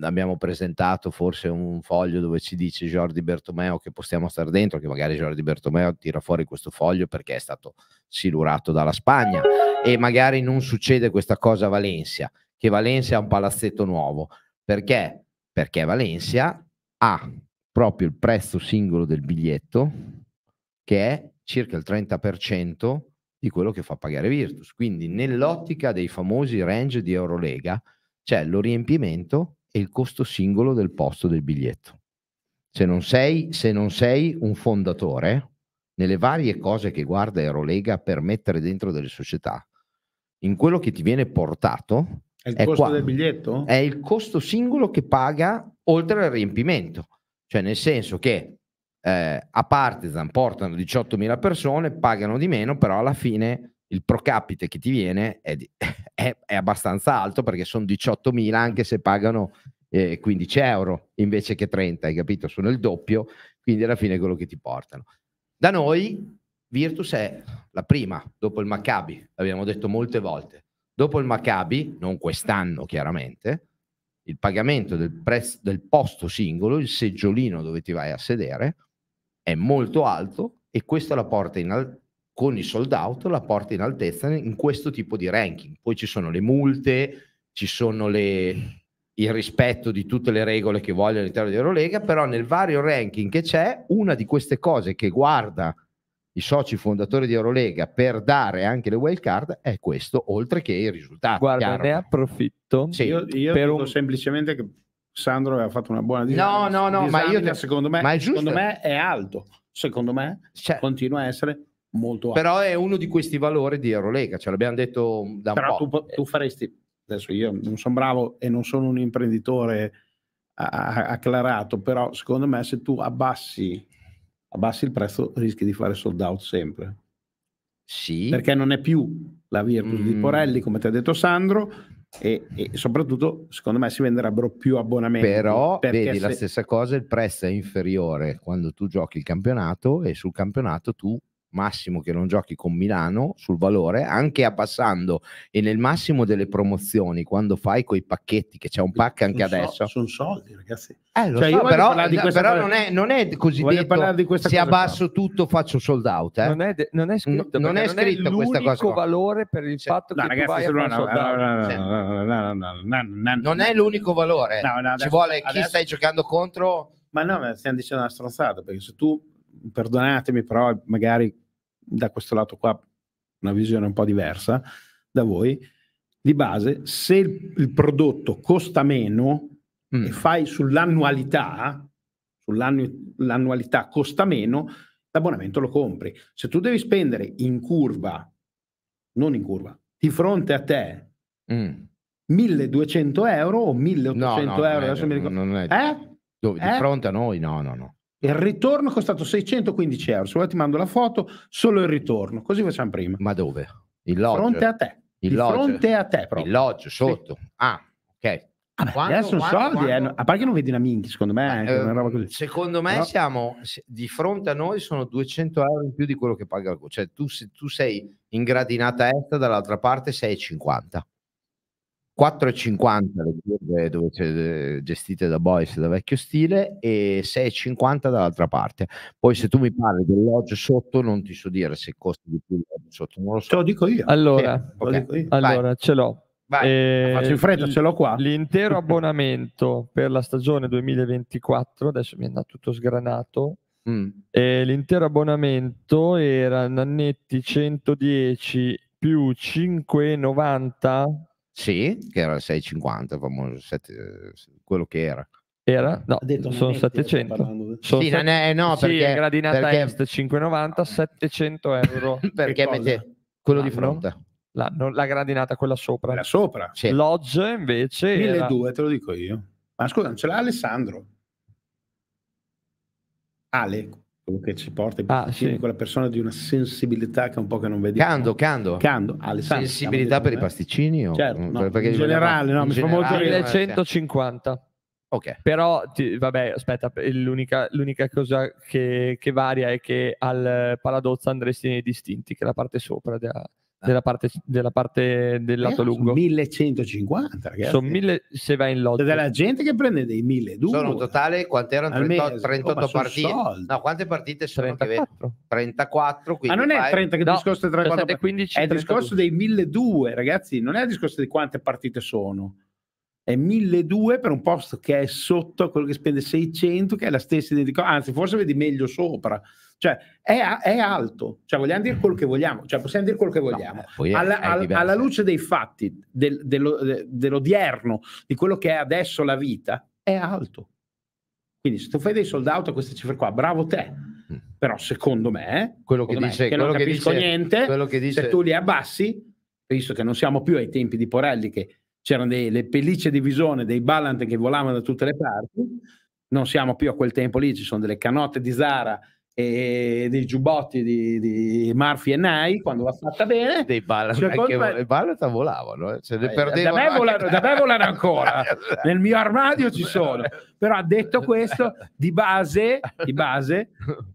abbiamo presentato forse un foglio dove ci dice Jordi Bertomeo che possiamo stare dentro, che magari Jordi Bertomeo tira fuori questo foglio perché è stato silurato dalla Spagna e magari non succede questa cosa a Valencia, che Valencia ha un palazzetto nuovo. Perché? Perché Valencia ha proprio il prezzo singolo del biglietto che è circa il 30% di quello che fa pagare Virtus. Quindi nell'ottica dei famosi range di Eurolega c'è lo riempimento e il costo singolo del posto del biglietto. Se non sei, se non sei un fondatore, nelle varie cose che guarda Eurolega per mettere dentro delle società, in quello che ti viene portato è il, è, è il costo singolo che paga oltre al riempimento, cioè nel senso che eh, a Partizan portano 18.000 persone, pagano di meno, però alla fine il pro capite che ti viene è, di, è, è abbastanza alto perché sono 18.000 anche se pagano eh, 15 euro invece che 30, hai capito? Sono il doppio, quindi alla fine è quello che ti portano. Da noi Virtus è la prima dopo il Maccabi, l'abbiamo detto molte volte. Dopo il Maccabi, non quest'anno chiaramente, il pagamento del, prezzo, del posto singolo, il seggiolino dove ti vai a sedere, è molto alto e questo la porta in, alto con i sold out la porta in altezza in questo tipo di ranking. Poi ci sono le multe, ci sono le, il rispetto di tutte le regole che vogliono all'interno di Eurolega, però nel vario ranking che c'è, una di queste cose che guarda i soci fondatori di Eurolega per dare anche le wild card è questo, oltre che i risultati. Guarda, chiaro. ne approfitto. Sì. Io, io per un... semplicemente che Sandro aveva fatto una buona disamina. No, no, no, disamina, ma io te... secondo me, ma è giusto. secondo me è alto. Secondo me cioè... continua a essere molto alto. Però è uno di questi valori di Eurolega, ce l'abbiamo detto da un Però tu, tu faresti, adesso io non sono bravo e non sono un imprenditore acclarato, però secondo me se tu abbassi, abbassi il prezzo rischi di fare sold out sempre. Sì. Perché non è più la Virtus mm. di Porelli, come ti ha detto Sandro, e, e, soprattutto secondo me si venderebbero più abbonamenti. Però vedi se... la stessa cosa, il prezzo è inferiore quando tu giochi il campionato e sul campionato tu massimo che non giochi con Milano sul valore, anche abbassando e nel massimo delle promozioni quando fai quei pacchetti, che c'è un pack anche sono adesso. So, sono soldi, ragazzi. Eh, cioè, so, però, però non, è, non è così detto, di se abbasso qua. tutto faccio sold out. Eh? Non, è de- non, è, scritto, no, non è scritto non è questa cosa. Non è valore per il fatto no, che ragazzi, tu vai no, no, Non è l'unico valore. Ci vuole chi adesso... stai giocando contro. Ma no, ma stiamo dicendo una stronzata, perché se tu, perdonatemi, però magari da questo lato qua una visione un po' diversa da voi, di base, se il, il prodotto costa meno mm. e fai sull'annualità, sull'annualità costa meno, l'abbonamento lo compri. Se tu devi spendere in curva, non in curva, di fronte a te mm. 1200 euro o 1800 no, no, euro, adesso è, mi ricordo. Non è, eh? Dove, eh? Di fronte a noi, no, no, no. Il ritorno è costato 615 euro. Se vuoi ti mando la foto, solo il ritorno. Così facciamo prima. Ma dove? Il loggio. Fronte a te. Il loggio. fronte a te proprio. Il lodge sotto. Sì. Ah, ok. Vabbè, quando, adesso non soldi, eh. quando... eh, a parte che non vedi una minchia, secondo me eh, una roba così. Secondo me Però... siamo di fronte a noi sono 200 euro in più di quello che paga il Cioè tu, se tu sei in gradinata est dall'altra parte sei 50. 4,50 le birre dove c'è, eh, gestite da Boys da vecchio stile e 6,50 dall'altra parte. Poi se tu mi parli del lodge sotto non ti so dire se costa di più il lodge sotto, non lo so. Te lo dico io. Allora, sì, okay. dico io. allora ce l'ho. Vai, eh, faccio in freddo, ce l'ho qua. L'intero abbonamento per la stagione 2024, adesso mi è andato tutto sgranato, mm. eh, l'intero abbonamento era Nannetti 110 più 5,90 sì, che era il 650, famoso, 7, eh, quello che era. Era? No, detto, sono 700. Sono sì, se... è, no, sì, perché, gradinata perché... est 590, 700 euro. perché mette quello L'anno? di fronte. La, non, la, gradinata, quella sopra. La sopra. Sì. Lodge invece. 1200, era... te lo dico io. Ma scusa, non ce l'ha Alessandro. Ale, che ci porta ah, in sì. quella persona di una sensibilità che un po' che non vedi Cando, cando. Cando, Alessandro. Sensibilità per me? i pasticcini? O... Certo, no, perché in generale, no, in mi generale, fa molto 1150. Ok. Però, ti, vabbè, aspetta, l'unica, l'unica cosa che, che, varia è che al Paladozza andresti nei distinti, che è la parte sopra della, della parte, della parte del eh, lato lungo 1150 ragazzi sono mille se vai in lotto della gente che prende dei 1200 sono un totale quante erano 38, 38 oh, partite no quante partite sono 34 34 quindi ma non è 30 che no, discorso 3, 4, 15, è il discorso dei 1200 ragazzi non è il discorso di quante partite sono è 1200 per un posto che è sotto a quello che spende 600 che è la stessa identica anzi forse vedi meglio sopra cioè, è, è alto, cioè, vogliamo dire quello che vogliamo, cioè, possiamo dire quello che vogliamo. No, eh, è, alla, alla, luce dei fatti, del, dello, dell'odierno, di quello che è adesso la vita, è alto. Quindi se tu fai dei sold out a queste cifre qua, bravo te. Mm. Però secondo me, quello secondo che, dice, me, che quello non capisco dice, niente, che dice... se tu li abbassi, visto che non siamo più ai tempi di Porelli che c'erano dei, le pellicce di visone, dei ballant che volavano da tutte le parti, non siamo più a quel tempo lì, ci sono delle canotte di Zara e dei giubbotti di, di Murphy e Nye quando va fatta bene dei ballet cioè, anche me... ballet volavano cioè, eh, da, me volano, da, me volano, ancora nel mio armadio ci sono però detto questo di base, di base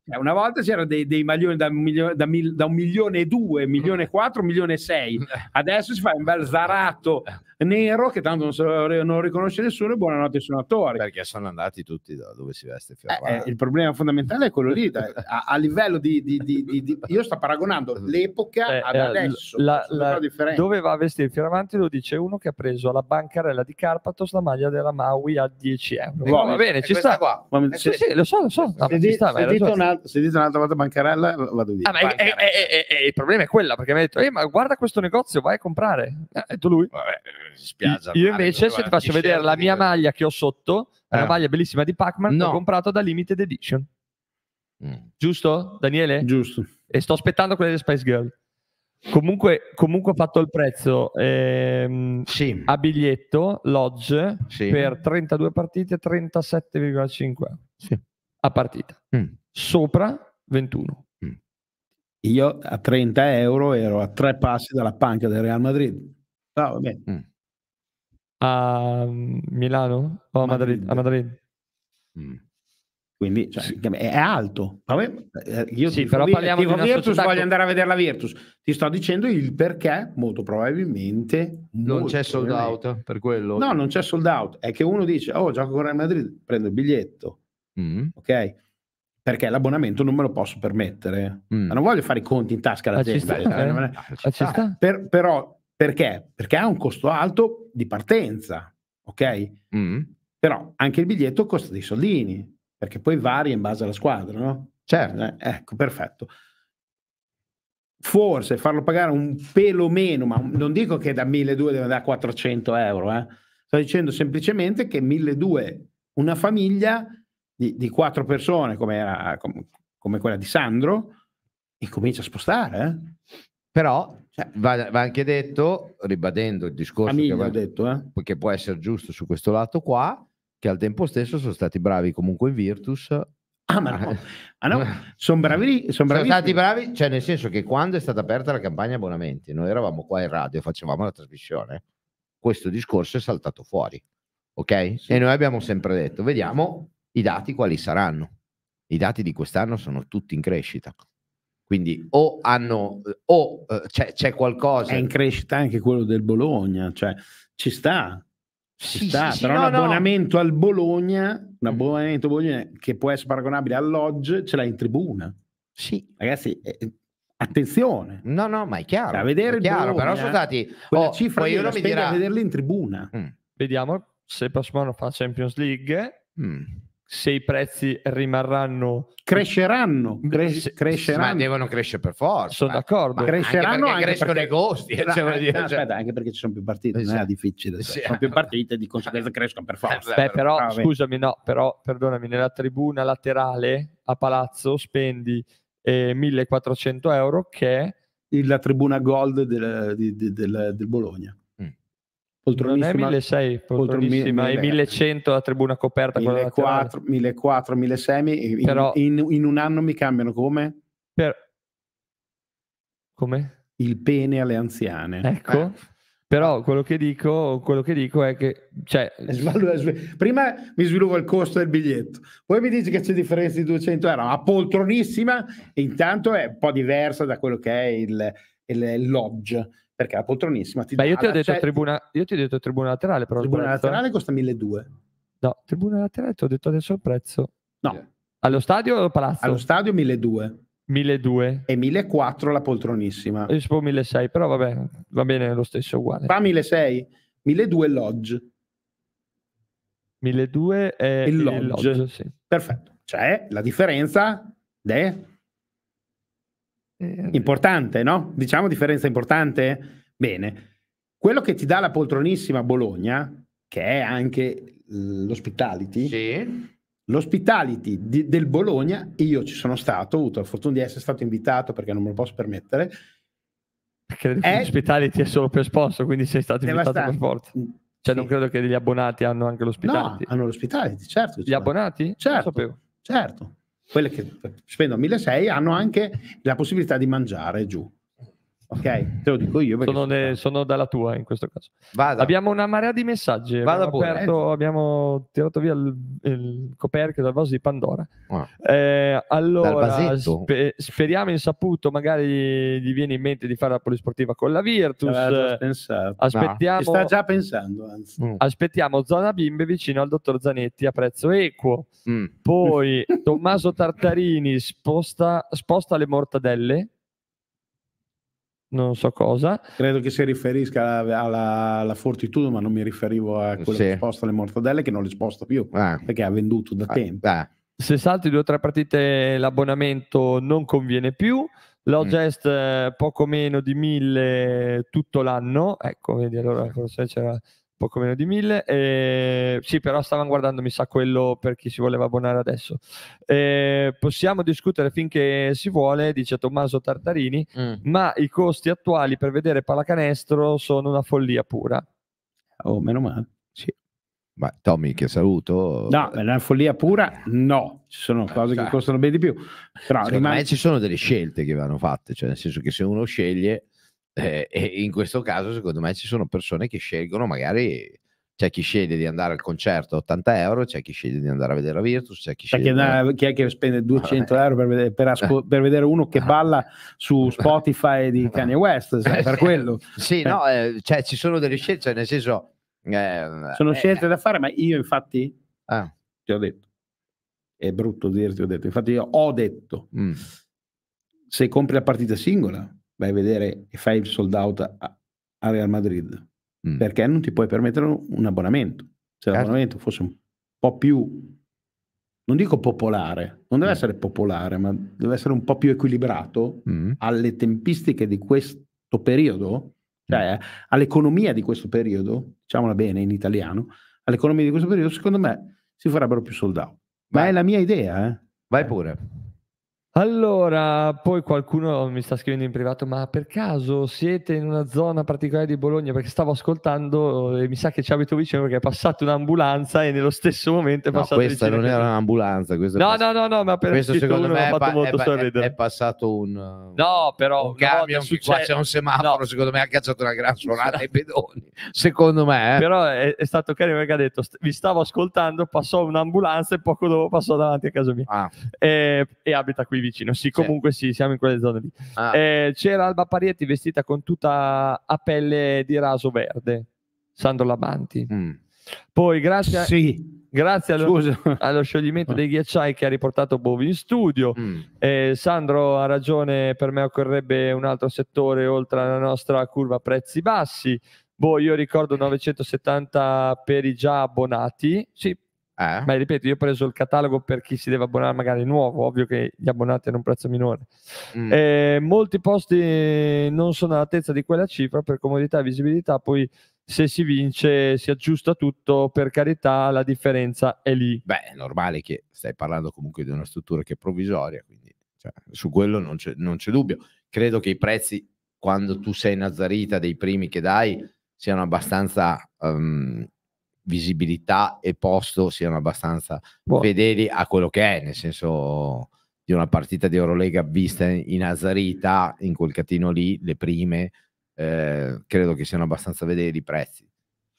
cioè, una volta c'erano dei, dei maglioni da, milio, da, mil, da, un milione e due milione e quattro milione e sei adesso si fa un bel zarato nero che tanto non, so, non riconosce nessuno e buonanotte suonatori. Perché sono andati tutti da dove si veste eh, eh, il problema fondamentale è quello lì, da, a, a, livello di, di, di, di, Io sto paragonando eh, l'epoca eh, ad eh, adesso. La, la, dove va a vestire il Fioravanti lo dice uno che ha preso alla bancarella di Carpatos la maglia della Maui a 10 euro. Wow, ecco, va bene, ci sta. Qua. Ma, se, sì, sì, lo so, lo so. No, se, dite una, un'altra volta bancarella, vado via. Ah, è, è, è, il problema è quello perché mi ha detto, eh, ma guarda questo negozio, vai a comprare. Ha detto lui. Vabbè, spiaggia. Io invece, se ti faccio cioè, vedere la mia maglia che ho sotto, la eh. maglia bellissima di Pac-Man, l'ho comprata da Limited Edition. Mm. Giusto, Daniele? Giusto. E sto aspettando quella di Spice Girl. Comunque, comunque ho fatto il prezzo ehm, sì. a biglietto lodge sì. per 32 partite 37,5 sì. a partita mm. sopra 21 mm. io a 30 euro ero a tre passi dalla panca del Real Madrid ah, mm. A mm, Milano? O a Madrid? Madrid. A Madrid. Mm. Quindi cioè, è alto. Eh, io sì, però parliamo di una Virtus, voglio andare a vedere la Virtus. Ti sto dicendo il perché, molto probabilmente. Non molto c'è sold out per quello. No, non c'è sold out. È che uno dice, oh, gioco con Real Madrid, prendo il biglietto. Mm. Ok? Perché l'abbonamento non me lo posso permettere. Mm. Ma non voglio fare i conti in tasca alla gente. Eh? Ah. Per, però perché? Perché ha un costo alto di partenza, ok? Mm. Però anche il biglietto costa dei soldini, perché poi varia in base alla squadra, no? Certo. Eh, ecco, perfetto. Forse farlo pagare un pelo meno, ma non dico che da 1.200 deve andare a 400 euro, eh. sto dicendo semplicemente che 1.200 una famiglia di, di quattro persone, come, era, come, come, quella di Sandro, incomincia a spostare. Eh? Però cioè, va, va, anche detto, ribadendo il discorso che, va, detto, eh? che, può essere giusto su questo lato qua, che al tempo stesso sono stati bravi comunque in Virtus. Ah, ma no, ah, no. sono bravi. Son sono stati bravi, cioè nel senso che quando è stata aperta la campagna abbonamenti, noi eravamo qua in radio, facevamo la trasmissione, questo discorso è saltato fuori, ok? Sì. E noi abbiamo sempre detto, vediamo i dati quali saranno. I dati di quest'anno sono tutti in crescita. Quindi o hanno, o eh, c'è, c'è qualcosa. È in crescita anche quello del Bologna, cioè ci sta, ci sì, sta, sì, però sì, un no, abbonamento no. al Bologna, un mm. abbonamento Bologna che può essere paragonabile al Lodge ce l'ha in tribuna. Sì. Ragazzi, eh, eh, attenzione. No, no, ma è chiaro. A cioè, vedere è chiaro, Bologna, però sono stati... Oh, cifra poi io mi dirà... a vederli in tribuna. Mm. Vediamo se il prossimo anno fa Champions League. Mm se i prezzi rimarranno cresceranno, mm, cres- cresceranno. ma devono crescere per forza sono d'accordo ma cresceranno anche, anche crescono perché... i costi cioè, no, dire, no, cioè... Eh, aspetta, cioè. anche perché ci sono più partite esatto. non è difficile sì. sono più partite di conseguenza crescono per forza Beh, però ah, scusami no però perdonami nella tribuna laterale a palazzo spendi eh, 1400 euro che è la tribuna gold del, del, del, del Bologna non è 1600, poltronissima, è 1100 la tribuna coperta. 1400, 1400, 1600, Però, in, in, un anno mi cambiano come? Per... Come? Il pene alle anziane. Ecco. Eh. Però quello che, dico, quello che dico, è che... Cioè... Eh, prima mi sviluppo il costo del biglietto, poi mi dici che c'è differenza di 200 euro, ma poltronissima, intanto è un po' diversa da quello che è il, il lodge perché la poltronissima ti Beh, dà io ti ho detto, cioè, tribuna, io ti ho detto tribuna laterale, però tribuna prezzo, laterale eh? costa 1200. No, tribuna laterale ti ho detto adesso il prezzo. No. Allo stadio o al palazzo? Allo stadio 1200. 1200 e 1400 la poltronissima. Io tipo 1600, però vabbè, va bene lo stesso uguale. Fa 1600, 1200 lodge. 1200 è il lodge. lodge sì. Perfetto. c'è la differenza è Ehm, importante, no? Diciamo differenza importante? Bene. Quello che ti dà la poltronissima Bologna, che è anche l'ospitality, sì. l'ospitality di, del Bologna, io ci sono stato, ho avuto la fortuna di essere stato invitato perché non me lo posso permettere. Perché è... l'ospitality è solo per sponsor, quindi sei stato invitato per forza. Mm, cioè, sì. non credo che gli abbonati hanno anche l'ospitality. No, hanno l'ospitality, certo. Gli abbonati? Certo, certo quelle che spendono 1.600 hanno anche la possibilità di mangiare giù. Ok, te lo dico io. Sono, ne, sono, dalla tua in questo caso. Vada. Abbiamo una marea di messaggi. Vada abbiamo, aperto, eh. abbiamo tirato via il, il, coperchio dal vaso di Pandora. Ah. Eh, allora, spe, speriamo insaputo, magari gli viene in mente di fare la polisportiva con la Virtus. Eh, aspettiamo, no. sta già pensando. Anzi. Mm. Aspettiamo zona bimbe vicino al dottor Zanetti a prezzo equo. Mm. Poi Tommaso Tartarini sposta, sposta le mortadelle non so cosa. Credo che si riferisca alla, alla, alla Fortitudo, ma non mi riferivo a quello sì. che sposta le mortadelle, che non le sposta più ah. perché ha venduto da ah. tempo. Ah. Se salti due o tre partite, l'abbonamento non conviene più. Logest mm. Eh, poco meno di mille tutto l'anno, ecco, vedi allora forse c'era poco meno di 1000. Eh, sì, però stavano guardando, mi sa, quello per chi si voleva abbonare adesso. Eh, possiamo discutere finché si vuole, dice Tommaso Tartarini, mm. ma i costi attuali per vedere pallacanestro sono una follia pura. Oh, meno male. Sì. Ma Tommy, che saluto. No, è una follia pura, no. Ci sono eh, cose che cioè. costano ben di più. Però rimane... ci sono delle scelte che vanno fatte, cioè nel senso che se uno sceglie eh, e in questo caso, secondo me, ci sono persone che scelgono magari c'è chi sceglie di andare al concerto a 80 euro, c'è chi sceglie di andare a vedere la Virtus, c'è chi sceglie... Chi, di... chi è che spende 200 ah, euro per vedere, per, asco, per vedere, uno che balla su Spotify di Kanye West, cioè, per quello. Sì, eh. no, eh, cioè, ci sono delle scelte, cioè, nel senso... Eh, sono eh, scelte eh, da fare, ma io infatti ah. ti ho detto, è brutto dirti, ho detto, infatti io ho detto, mm. se compri la partita singola, vai a vedere e fai il sold out a, a Real Madrid, mm. perché non ti puoi permettere un abbonamento. Se certo. l'abbonamento fosse un po' più, non dico popolare, non deve mm. essere popolare, ma deve essere un po' più equilibrato mm. alle tempistiche di questo periodo, cioè mm. all'economia di questo periodo, diciamola bene in italiano, all'economia di questo periodo, secondo me si farebbero più sold out. Ma Vai. è la mia idea. Eh. Vai pure. Allora, poi qualcuno mi sta scrivendo in privato, ma per caso siete in una zona particolare di Bologna? Perché stavo ascoltando e mi sa che ci abito vicino perché è passata un'ambulanza e nello stesso momento è passata no, questa non era un'ambulanza. Questa no, no, no, no, ma per questo secondo me è, pa- è, è, passato un, no, però, un camion, no, qua c'è un semaforo, no. secondo me ha cacciato una gran suonata ai pedoni, secondo me. Eh. Però è, è, stato carino perché ha detto, vi stavo ascoltando, passò un'ambulanza e poco dopo passò davanti a casa mia ah. e, e abita qui vicino vicino. Sì, comunque sì, siamo in quelle zone lì. Ah. Eh, c'era Alba Parietti vestita con tutta a pelle di raso verde, Sandro Labanti. Mm. Poi grazie, a, sì. grazie allo, allo, scioglimento dei ghiacciai che ha riportato Bovi in studio, mm. eh, Sandro ha ragione, per me occorrerebbe un altro settore oltre alla nostra curva prezzi bassi. Boh, io ricordo 970 mm. per i già abbonati. Sì, eh? ripeto, io ho preso il catalogo per chi si deve abbonare magari nuovo, ovvio che gli abbonati hanno un prezzo minore. Mm. Eh, molti posti non sono all'altezza di quella cifra per comodità e visibilità, poi se si vince si aggiusta tutto, per carità la differenza è lì. Beh, è normale che stai parlando comunque di una struttura che è provvisoria, quindi cioè, su quello non c'è, non c'è dubbio. Credo che i prezzi, quando tu sei Nazarita, dei primi che dai, siano abbastanza um, visibilità e posto siano abbastanza Buono. fedeli a quello che è, nel senso di una partita di Eurolega vista in Azzarita, in quel catino lì, le prime, eh, credo che siano abbastanza fedeli i prezzi.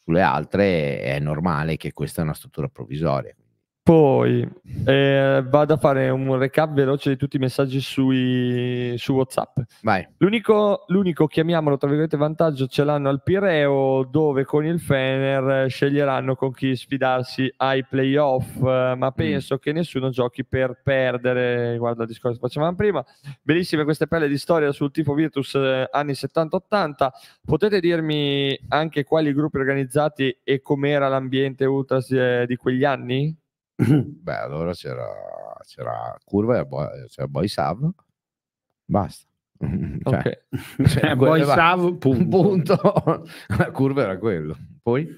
Sulle altre è normale che questa è una struttura provvisoria. Poi eh, vado a fare un recap veloce di tutti i messaggi sui, su WhatsApp. Vai. L'unico, l'unico, chiamiamolo tra virgolette, vantaggio ce l'hanno al Pireo, dove con il Fener eh, sceglieranno con chi sfidarsi ai playoff. Eh, ma mm. penso mm. che nessuno giochi per perdere. Guarda il discorso che facevamo prima. Bellissime queste pelle di storia sul tifo Virtus eh, anni 70-80. Potete dirmi anche quali gruppi organizzati e com'era l'ambiente ultras di quegli anni? Beh, allora c'era, c'era Curva, e eh, c'era Boy Sav, basta. Cioè, okay. cioè, eh, Boy Sav, punto. punto. La curva era quello. Poi?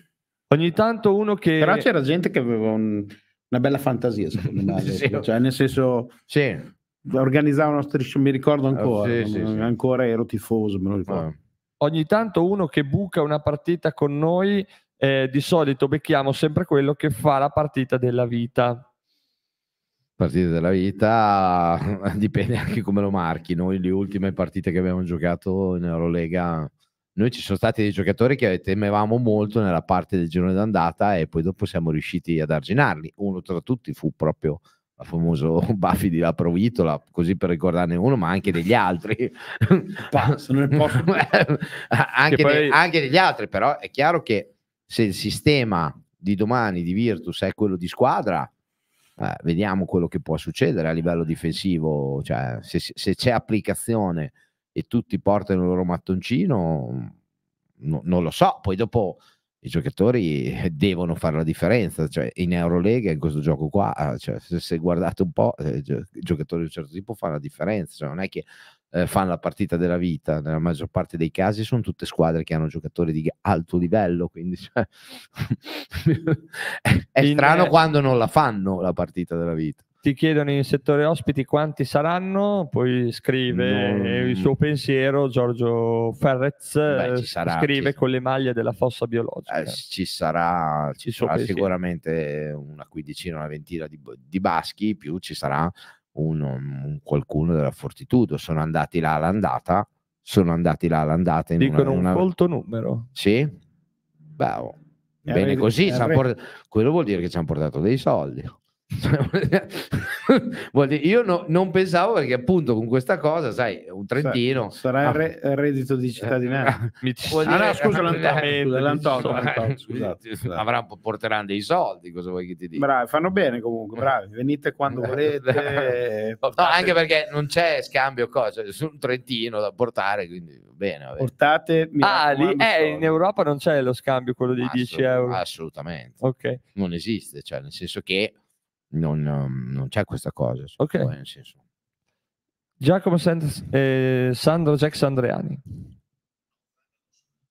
Ogni tanto uno che... Però c'era gente che aveva un, una bella fantasia, secondo me. sì. Cioè, nel senso... Sì organizzava una mi ricordo eh, ancora, oh, sì, sì, ancora ero tifoso, me lo ricordo. Ah. Ogni tanto uno che buca una partita con noi eh, di solito becchiamo sempre quello che fa la partita della vita. Partita della vita dipende anche come lo marchi. Noi le ultime partite che abbiamo giocato in Eurolega, noi ci sono stati dei giocatori che temevamo molto nella parte del girone d'andata e poi dopo siamo riusciti ad arginarli. Uno tra tutti fu proprio il famoso Baffi di La Provitola, così per ricordarne uno, ma anche degli altri. Passo, anche, poi... de anche degli altri, però è chiaro che se il sistema di domani di Virtus è quello di squadra, eh, vediamo quello che può succedere a livello difensivo, cioè, se, se, c'è applicazione e tutti portano il loro mattoncino, no, non lo so, poi dopo i giocatori devono fare la differenza, cioè, in Eurolega in questo gioco qua, eh, cioè, se, se, guardate un po', eh, i giocatori di un certo tipo fanno la differenza, cioè, non è che eh, fanno la partita della vita, nella maggior parte dei casi sono tutte squadre che hanno giocatori di alto livello, quindi cioè, è strano in, quando non la fanno la partita della vita. Ti chiedono in settore ospiti quanti saranno, poi scrive non... il suo pensiero Giorgio Ferrez, Beh, sarà, scrive con le maglie della fossa biologica. Eh, ci sarà, ci sarà sicuramente una quindicina, una ventina di, di baschi, più ci sarà un, mm, un qualcuno della Fortitudo. Sono andati là all'andata, sono andati là all'andata. In Dicono una, una... un folto numero. Sì? Beh, bene così, quello vuol dire che ci hanno portato dei soldi. io no, non pensavo perché appunto con questa cosa, sai, un trentino sarà il, ah. re, reddito di cittadinanza. Mi ci... ah, no, scusa, l'Antonio, scusate, avrà, porteranno dei soldi, cosa vuoi che ti dica? Bravi, fanno bene comunque, bravi, venite quando volete. no, anche perché non c'è scambio cosa, cioè, su un trentino da portare, quindi bene. Vabbè. Portate ah, lì, eh, in Europa non c'è lo scambio quello dei 10 euro. Assolutamente. Ok. Non esiste, cioè nel senso che non, ehm, non c'è questa cosa. Ok. Poi, Giacomo Sant- eh, Sandro Jack Andreani.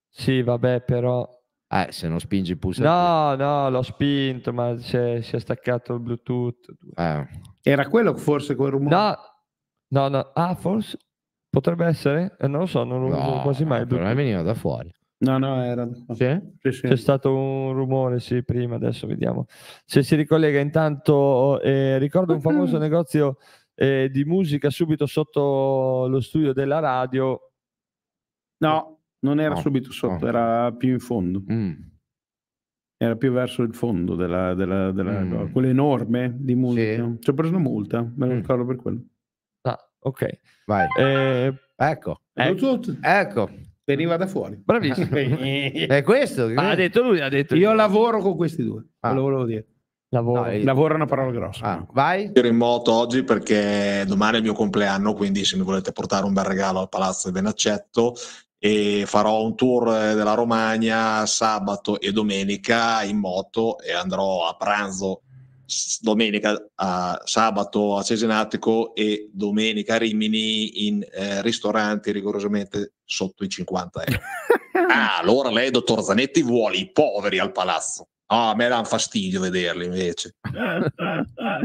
Sì, vabbè, però... Eh, se non spingi il pulsante... No, no, l'ho spinto, ma si è, si è staccato il Bluetooth. Eh. Era quello forse quel rumore? No, no, no. Ah, forse... Potrebbe essere? Eh, non lo so, non lo no, uso quasi mai. Per me veniva da fuori. No, no, era... Sì? C'è stato un rumore, sì, prima, adesso vediamo. Se si ricollega intanto, eh, ricordo un famoso mm-hmm. negozio eh, di musica subito sotto lo studio della radio. No, eh, non era no. subito sotto, no. era più in fondo. Mm. Era più verso il fondo della, della, della mm. quello enorme di musica. Ci ho preso una multa, me lo mm. ricordo mm. per quello. Ah, ok. Vai. Eh, ecco. Ecco. ecco veniva da fuori. Bravissimo. è questo. Che... Ah, ha detto lui, ha detto Io lui. lavoro con questi due, ah. lo volevo dire. Lavoro. No, lavoro è una parola grossa. Ah, vai. Ero in moto oggi perché domani è il mio compleanno, quindi se mi volete portare un bel regalo al Palazzo ben accetto e farò un tour eh, della Romagna sabato e domenica in moto e andrò a pranzo domenica a sabato a Cesenatico e domenica a Rimini in eh, ristoranti rigorosamente sotto i 50 euro. ah, allora lei, dottor Zanetti, vuole i poveri al palazzo. Ah, a me dà un fastidio vederli invece.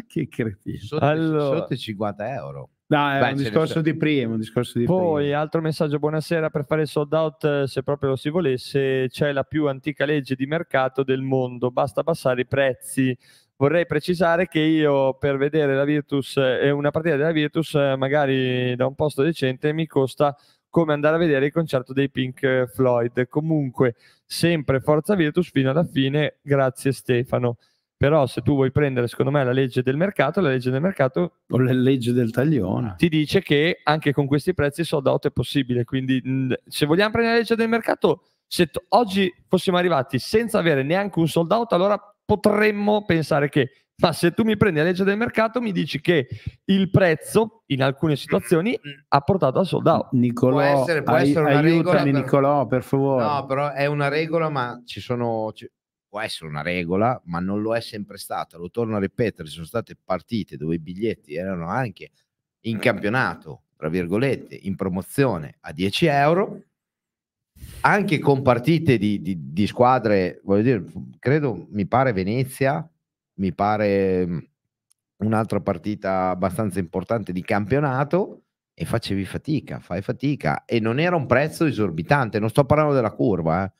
che cretino. Sotto, allora... sotto i 50 euro. No, è Beh, un, discorso prima, un discorso di prima, Poi, altro messaggio, buonasera, per fare sold out, eh, se proprio lo si volesse, c'è la più antica legge di mercato del mondo, basta abbassare i prezzi, vorrei precisare che io per vedere la Virtus eh, e una partita della Virtus eh, magari da un posto decente mi costa come andare a vedere il concerto dei Pink Floyd. Comunque, sempre Forza Virtus fino alla fine, grazie Stefano. Però se tu vuoi prendere, secondo me, la legge del mercato, la legge del mercato... O la legge del taglione. Ti dice che anche con questi prezzi sold out è possibile. Quindi se vogliamo prendere la legge del mercato, se t- oggi fossimo arrivati senza avere neanche un sold out, allora potremmo pensare che, ma se tu mi prendi la legge del mercato, mi dici che il prezzo in alcune situazioni mm, mm. ha portato al sold out. Nicolò, può essere, può ai, essere una regola. Nicolò, per favore. No, però è una regola, ma ci sono. Ci... Può essere una regola, ma non lo è sempre stata. Lo torno a ripetere: ci sono state partite dove i biglietti erano anche in mm. campionato, tra virgolette, in promozione a 10 euro anche con partite di, di, di squadre, voglio dire, credo, mi pare Venezia, mi pare un'altra partita abbastanza importante di campionato e facevi fatica, fai fatica e non era un prezzo esorbitante, non sto parlando della curva, eh.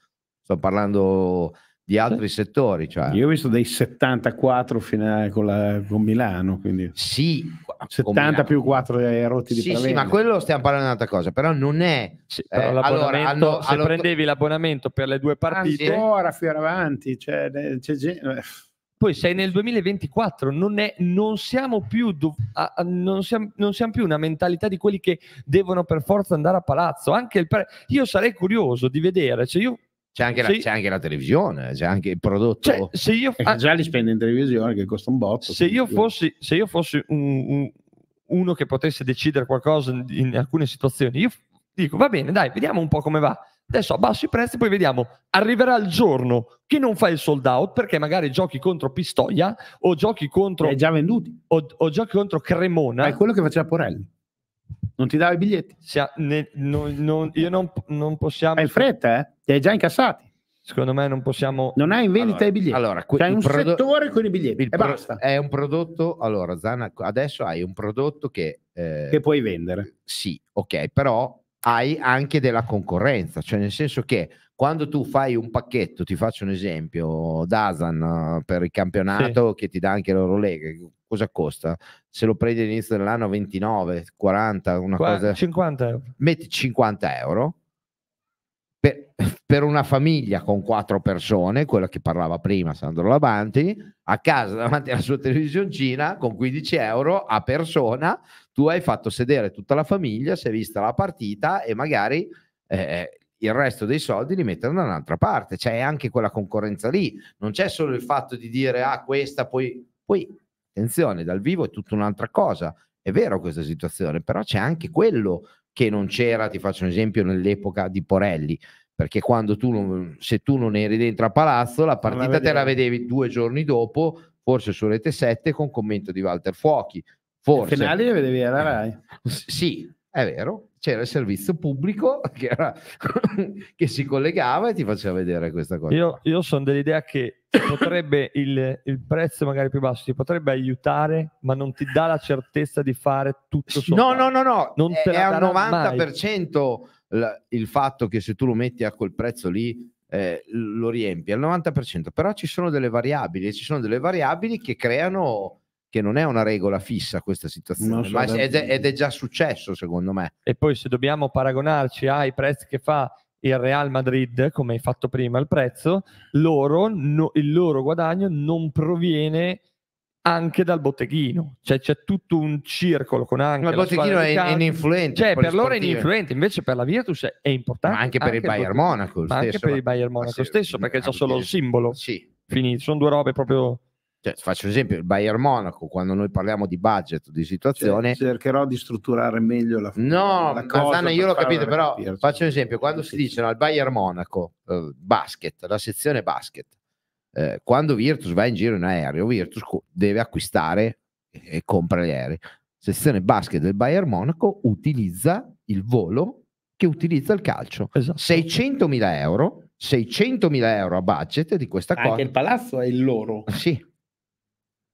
sto parlando di altri settori. Cioè. Io ho visto dei 74 fino con, la, con Milano, quindi sì, 70 Milano. più 4 eh, rotti di sì, sì, ma quello stiamo parlando di un'altra cosa, però non è... Sì, eh, però eh, allora, hanno, se hanno... prendevi l'abbonamento per le due partite... Ancora più avanti, cioè, c'è... Eh. Poi sei nel 2024, non, è, non, siamo più non, siamo, non siamo più una mentalità di quelli che devono per forza andare a palazzo. Anche il, io sarei curioso di vedere, cioè io c'è anche, la, sì. c'è anche, la, televisione, c'è anche il prodotto. Cioè, se io f- già li spende in televisione che costa un botto. Se io fossi, se io fossi un, un, uno che potesse decidere qualcosa in, in, alcune situazioni, io dico va bene, dai, vediamo un po' come va. Adesso abbasso i prezzi, poi vediamo. Arriverà il giorno che non fai il sold out perché magari giochi contro Pistoia o giochi contro. È già venduti. O, o giochi contro Cremona. Ma è quello che faceva Porelli non ti dava i biglietti. Sia, ne, no, no, io non, non possiamo. È in fretta, eh? Li hai già incassati. Secondo me non possiamo. Non hai in vendita allora, i biglietti. Allora, que- un prodo- settore con i biglietti. Il e pro- basta. È un prodotto. Allora, Zana, adesso hai un prodotto che. Eh, che puoi vendere. Sì, ok, però hai anche della concorrenza, cioè nel senso che quando tu fai un pacchetto, ti faccio un esempio, Dazan eh, per il campionato sì. che ti dà anche l'Eurolega, cosa costa? Se lo prendi all'inizio dell'anno 29, 40, una Qua- cosa... 50 euro. Metti 50 euro, per, per, una famiglia con quattro persone, quella che parlava prima Sandro Labanti, a casa davanti alla sua televisioncina con 15 euro a persona, tu hai fatto sedere tutta la famiglia, si è vista la partita e magari eh, il resto dei soldi li mettere da un'altra parte. C'è anche quella concorrenza lì, non c'è solo il fatto di dire ah questa, poi, poi attenzione, dal vivo è tutta un'altra cosa. È vero questa situazione, però c'è anche quello che non c'era, ti faccio un esempio, nell'epoca di Porelli, perché quando tu non, se tu non eri dentro a Palazzo la partita la te la vedevi due giorni dopo, forse su Rete 7 con commento di Walter Fuochi. Forse. Il finale la vedevi alla eh. Rai. Sì, è vero, c'era il servizio pubblico che, era, che, si collegava e ti faceva vedere questa cosa. Io, io sono dell'idea che potrebbe il, il, prezzo magari più basso ti potrebbe aiutare, ma non ti dà la certezza di fare tutto sopra. No, no, no, no, non è, è al 90% l, il fatto che se tu lo metti a quel prezzo lì eh, lo riempi, al 90%, però ci sono delle variabili e ci sono delle variabili che creano che non è una regola fissa questa situazione, ma ed è, ed è già successo secondo me. E poi se dobbiamo paragonarci ai prezzi che fa il Real Madrid, come hai fatto prima, il prezzo, loro, no, il loro guadagno non proviene anche dal botteghino, cioè c'è tutto un circolo con anche Ma il botteghino è, è ininfluente, cioè per loro è influente, invece per la Virtus è, importante. Ma anche, anche per il Bayern Monaco, stesso, anche per il Bayern Monaco stesso, perché c'è solo il simbolo. Sì. Finito, sono due robe proprio cioè, faccio un esempio, il Bayern Monaco, quando noi parliamo di budget, di situazione... Cioè, cercherò di strutturare meglio la, no, la cosa. No, io l'ho capito, però capirci. faccio un certo. esempio, quando si dicono al Bayern Monaco, eh, basket, la sezione basket, eh, quando Virtus va in giro in aereo, Virtus deve acquistare e compra gli aerei. Sezione basket del Bayern Monaco utilizza il volo che utilizza il calcio. Esatto. 600.000 euro, 600.000 euro a budget di questa Anche cosa. Anche il palazzo è il loro. Sì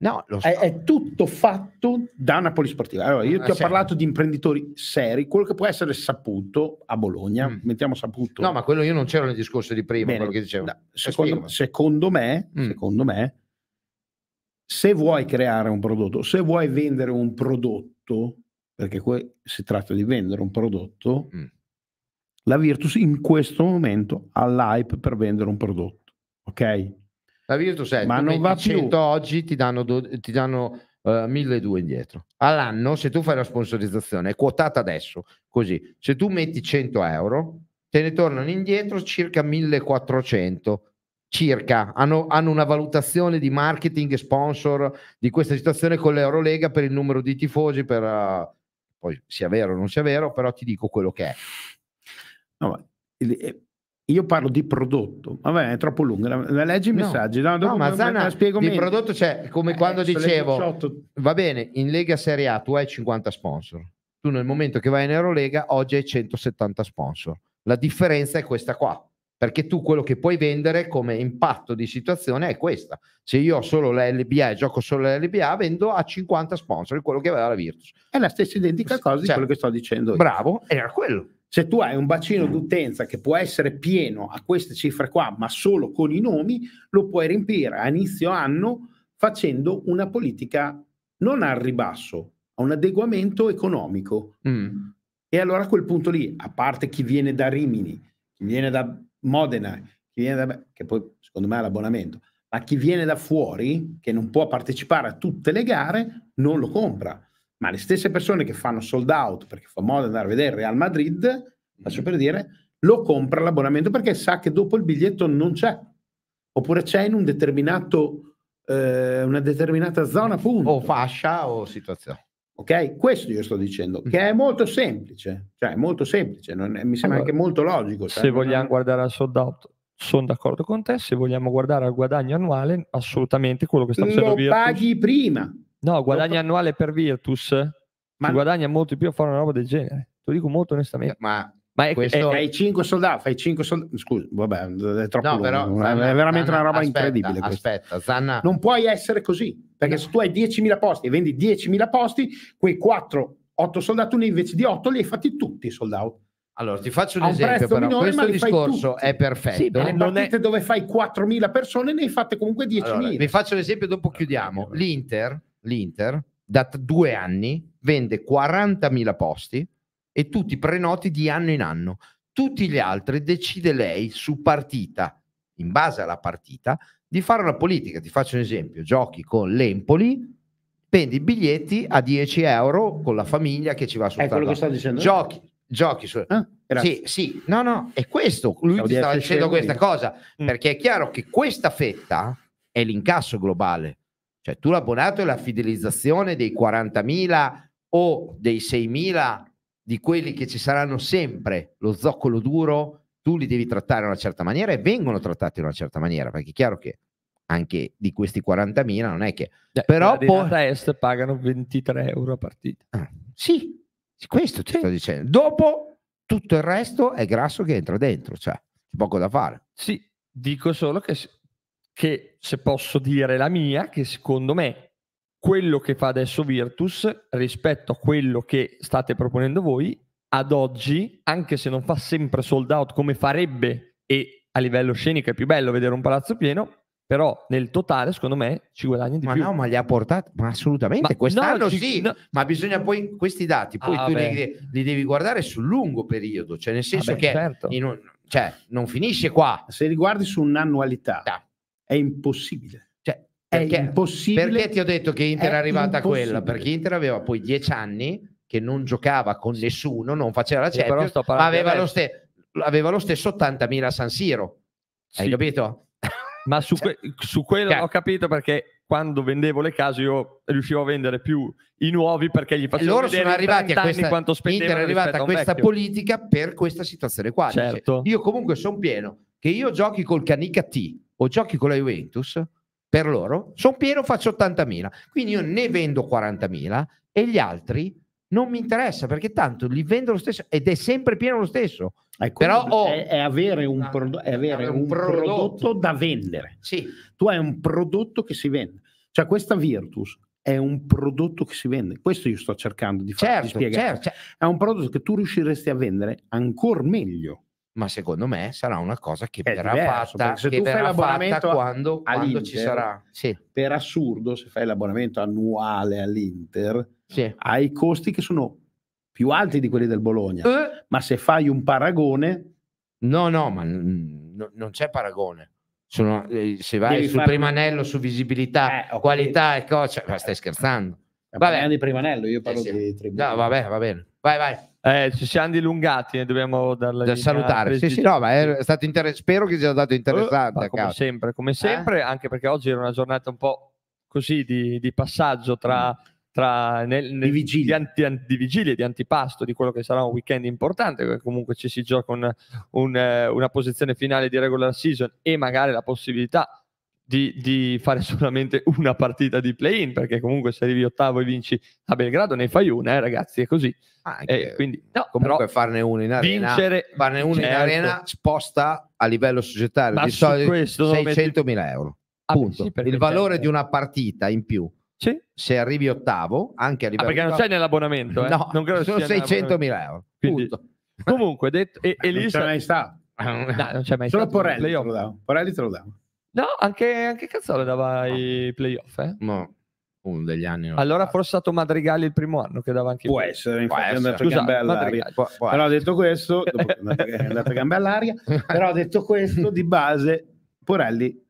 No, so. è, è, tutto fatto da una polisportiva. Allora, io ah, ti ho parlato di imprenditori seri, quello che può essere saputo a Bologna, mm. mettiamo saputo. No, ma quello io non c'ero nel discorso di prima, Bene, no, eh, secondo, secondo, me, mm. secondo me, se vuoi creare un prodotto, se vuoi vendere un prodotto, perché que- si tratta di vendere un prodotto, mm. la Virtus in questo momento ha l'hype per vendere un prodotto, ok? La Virtus è ma non va 100 più. oggi ti danno, do, ti danno uh, eh, 1.200 indietro. All'anno, se tu fai la sponsorizzazione, è quotata adesso, così. Se tu metti 100 euro, te ne tornano indietro circa 1.400 circa hanno, hanno, una valutazione di marketing sponsor di questa situazione con l'Eurolega per il numero di tifosi per uh, poi sia vero o non sia vero però ti dico quello che è no, ma, eh, io parlo di prodotto, vabbè, è troppo lunga. Leggi i messaggi, no, no, no ma Zana, la spiego di meglio. prodotto c'è, cioè, come eh, quando dicevo, va bene, in Lega Serie A tu hai 50 sponsor, tu nel momento che vai in Eurolega oggi hai 170 sponsor. La differenza è questa qua, perché tu quello che puoi vendere come impatto di situazione è questa. Se io ho solo la LBA e gioco solo la LBA, vendo a 50 sponsor quello che aveva la Virtus. È la stessa identica cosa cioè, di quello che sto dicendo. Io. Bravo, era quello. Se tu hai un bacino d'utenza che può essere pieno a queste cifre qua, ma solo con i nomi, lo puoi riempire a inizio anno facendo una politica non al ribasso, a un adeguamento economico. Mm. E allora a quel punto lì, a parte chi viene da Rimini, chi viene da Modena, chi viene da, che poi secondo me ha l'abbonamento, ma chi viene da fuori, che non può partecipare a tutte le gare, non lo compra ma le stesse persone che fanno sold out perché fa modo di andare a vedere Real Madrid, faccio mm. per dire, lo compra l'abbonamento perché sa che dopo il biglietto non c'è, oppure c'è in un determinato, eh, una determinata zona, punto. O fascia o situazione. Ok? Questo io sto dicendo, mm. che è molto semplice, cioè è molto semplice, è, mi sembra allora, anche molto logico. Se cioè. vogliamo non... guardare al sold out, sono d'accordo con te, se vogliamo guardare al guadagno annuale, assolutamente quello che sta facendo Lo paghi prima, No, guadagni Lo... annuale per Virtus, ma guadagna molto di più a fare una roba del genere. Te lo dico molto onestamente. Ma ma è, questo... fai 5 soldati, fai 5 soldati. Scusa, vabbè, è troppo no, però, è veramente Zanna, una roba aspetta, incredibile. Aspetta, Zanna. Non puoi essere così, perché no. se tu hai 10.000 posti e vendi 10.000 posti, quei 4, 8 soldati invece di 8 li hai fatti tutti i soldati. Allora, ti faccio un, un esempio, però minore, questo discorso è perfetto. Sì, le partite è... dove fai 4.000 persone ne hai fatte comunque 10.000. Allora, vi faccio l'esempio, dopo chiudiamo. L'Inter l'Inter da t- due anni vende 40.000 posti e tu ti prenoti di anno in anno. Tutti gli altri decide lei su partita, in base alla partita, di fare una politica. Ti faccio un esempio, giochi con l'Empoli, vendi i biglietti a 10 euro con la famiglia che ci va sul È quello che sto dicendo. Giochi, giochi su... Ah, sì, sì, no, no, è questo. Lui Ciao ti stava dicendo questa cosa, mm. perché è chiaro che questa fetta è l'incasso globale cioè tu l'abbonato è la fidelizzazione dei 40.000 o dei 6.000 di quelli che ci saranno sempre, lo zoccolo duro, tu li devi trattare in una certa maniera e vengono trattati in una certa maniera, perché è chiaro che anche di questi 40.000 non è che... Cioè, però per a est pagano 23 euro a partita. Ah, sì, questo ti sì. sto dicendo. Dopo tutto il resto è grasso che entra dentro, cioè c'è poco da fare. Sì, dico solo che che se posso dire la mia, che secondo me quello che fa adesso Virtus rispetto a quello che state proponendo voi ad oggi, anche se non fa sempre sold out come farebbe e a livello scenico è più bello vedere un palazzo pieno, però nel totale secondo me ci guadagna di ma più. Ma no, ma li ha portati, ma assolutamente, ma quest'anno no, ci, sì, no. ma bisogna poi questi dati, poi ah, tu li, li, devi guardare sul lungo periodo, cioè nel ah, senso ah, beh, che certo. un, cioè, non finisce qua. Se li guardi su un'annualità, da è impossibile. Cioè, perché, è impossibile. Perché ti ho detto che Inter è arrivata a quella? Perché Inter aveva poi dieci anni che non giocava con nessuno, non faceva la Champions, sì, ma aveva lo, ste- aveva lo, stesso 80.000 San Siro. Sì. Hai capito? Ma su, cioè, que- su quello cioè ho capito perché quando vendevo le case io riuscivo a vendere più i nuovi perché gli facevo loro sono arrivati a questa, quanto Inter è arrivata a questa vecchio. politica per questa situazione qua certo. Dice, io comunque sono pieno che io giochi col Canica T o giochi con la Juventus, per loro, sono pieno, faccio 80.000. Quindi io ne vendo 40.000 e gli altri non mi interessa perché tanto li vendo lo stesso ed è sempre pieno lo stesso. Ecco, Però oh, è, è, avere un, pro, è avere un, un prodotto. prodotto. da vendere. Sì. Tu hai un prodotto che si vende. Cioè questa Virtus è un prodotto che si vende. Questo io sto cercando di farti certo, spiegare. Certo, certo. È un prodotto che tu riusciresti a vendere ancora meglio ma secondo me sarà una cosa che è verrà diverso, fatta, se tu fai l'abbonamento quando, quando ci sarà. Sì. Per assurdo, se fai l'abbonamento annuale all'Inter, sì. hai costi che sono più alti di quelli del Bologna, eh. ma se fai un paragone... No, no, ma n- n- non c'è paragone. Sono, eh, se vai Devi sul far... primanello, su visibilità, eh, okay. qualità e cose, cioè, ma stai scherzando. Vabbè, di primanello, io parlo eh sì. di tribunale. No, vabbè, va bene. Vai, vai. Eh, ci siamo dilungati, ne dobbiamo darla da salutare. Sì, sì, no, ma è stato inter... spero che sia stato interessante. Uh, come sempre, come sempre eh? anche perché oggi era una giornata un po' così di, di passaggio tra, mm. tra nel, nel, di, vigilia. Di, anti, di, vigilia, di antipasto, di quello che sarà un weekend importante, comunque ci si gioca un, un, eh, una posizione finale di regular season e magari la possibilità di, di fare solamente una partita di play-in, perché comunque se arrivi ottavo e vinci a Belgrado ne fai una, eh, ragazzi, è così. Anche, eh, quindi, no, comunque farne uno in arena, vincere, farne uno certo. in arena sposta a livello societario Ma di solito 600.000 metti... euro. Ah, sì, il valore di una partita in più. Sì. Se arrivi ottavo, anche a ah, livello... Ah, perché non c'è nell'abbonamento, eh? No, non credo sono mila euro. Quindi, comunque, detto... E, e eh, lì non c'è mai stato. No, non c'è mai Solo stato. Porelli te lo davo. Porelli te lo davo. No, anche, anche Cazzaro dava no. Ah. i playoff, eh? No, uno degli anni. Allora forse è stato Madrigali il primo anno che dava anche Può essere, infatti può essere. Scusa, aria. Può, può però detto questo, dopo che è andata gambe all'aria, però detto questo, di base Porelli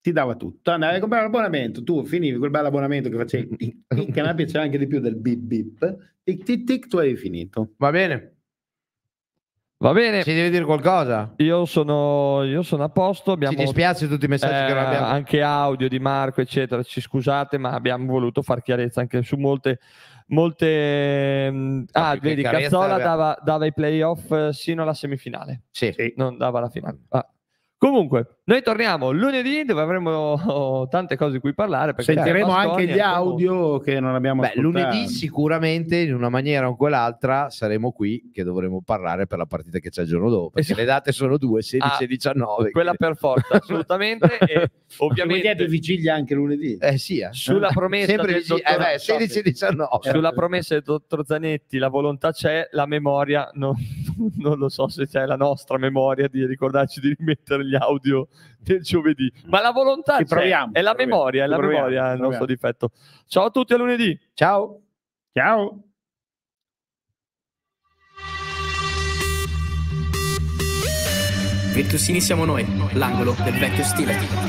ti dava tutto. Andavi a comprare l'abbonamento, tu finivi quel bel abbonamento che facevi in canapé piaceva anche di più del bip bip, tic tic tic, tu avevi finito. Va bene. Va bene. Ci devi dire qualcosa? Io sono, io sono a posto. Abbiamo, ci dispiace tutti i messaggi eh, che non eh, abbiamo. Anche audio di Marco, eccetera. Ci scusate, ma abbiamo voluto far chiarezza anche su molte. molte no, mm, ah, vedi, Cazzola dava, dava, i playoff eh, sino alla semifinale. Sì. Non dava la finale. Mm. Ah. Comunque, noi torniamo lunedì dove avremo tante cose di cui parlare. Sentiremo anche gli audio che non abbiamo Beh, ascoltato. Lunedì sicuramente in una maniera o quell'altra saremo qui che dovremo parlare per la partita che c'è il giorno dopo. Perché esatto. le date sono due, 16 ah, e 19. Quella che... per forza, assolutamente. e ovviamente... Lunedì è vigilia anche lunedì. Eh sì. Eh. Sulla eh, promessa Sempre del dottor... eh beh, 16 e 19. Sulla promessa del dottor Zanetti la volontà c'è, la memoria non, non lo so se c'è la nostra memoria di ricordarci di rimettere gli audio del giovedì. Mm. Ma la volontà proviamo, è la memoria, è la proviamo, memoria il nostro difetto. Ciao a tutti a lunedì. Ciao. Ciao. Vettusini siamo noi, l'angolo del vecchio stile.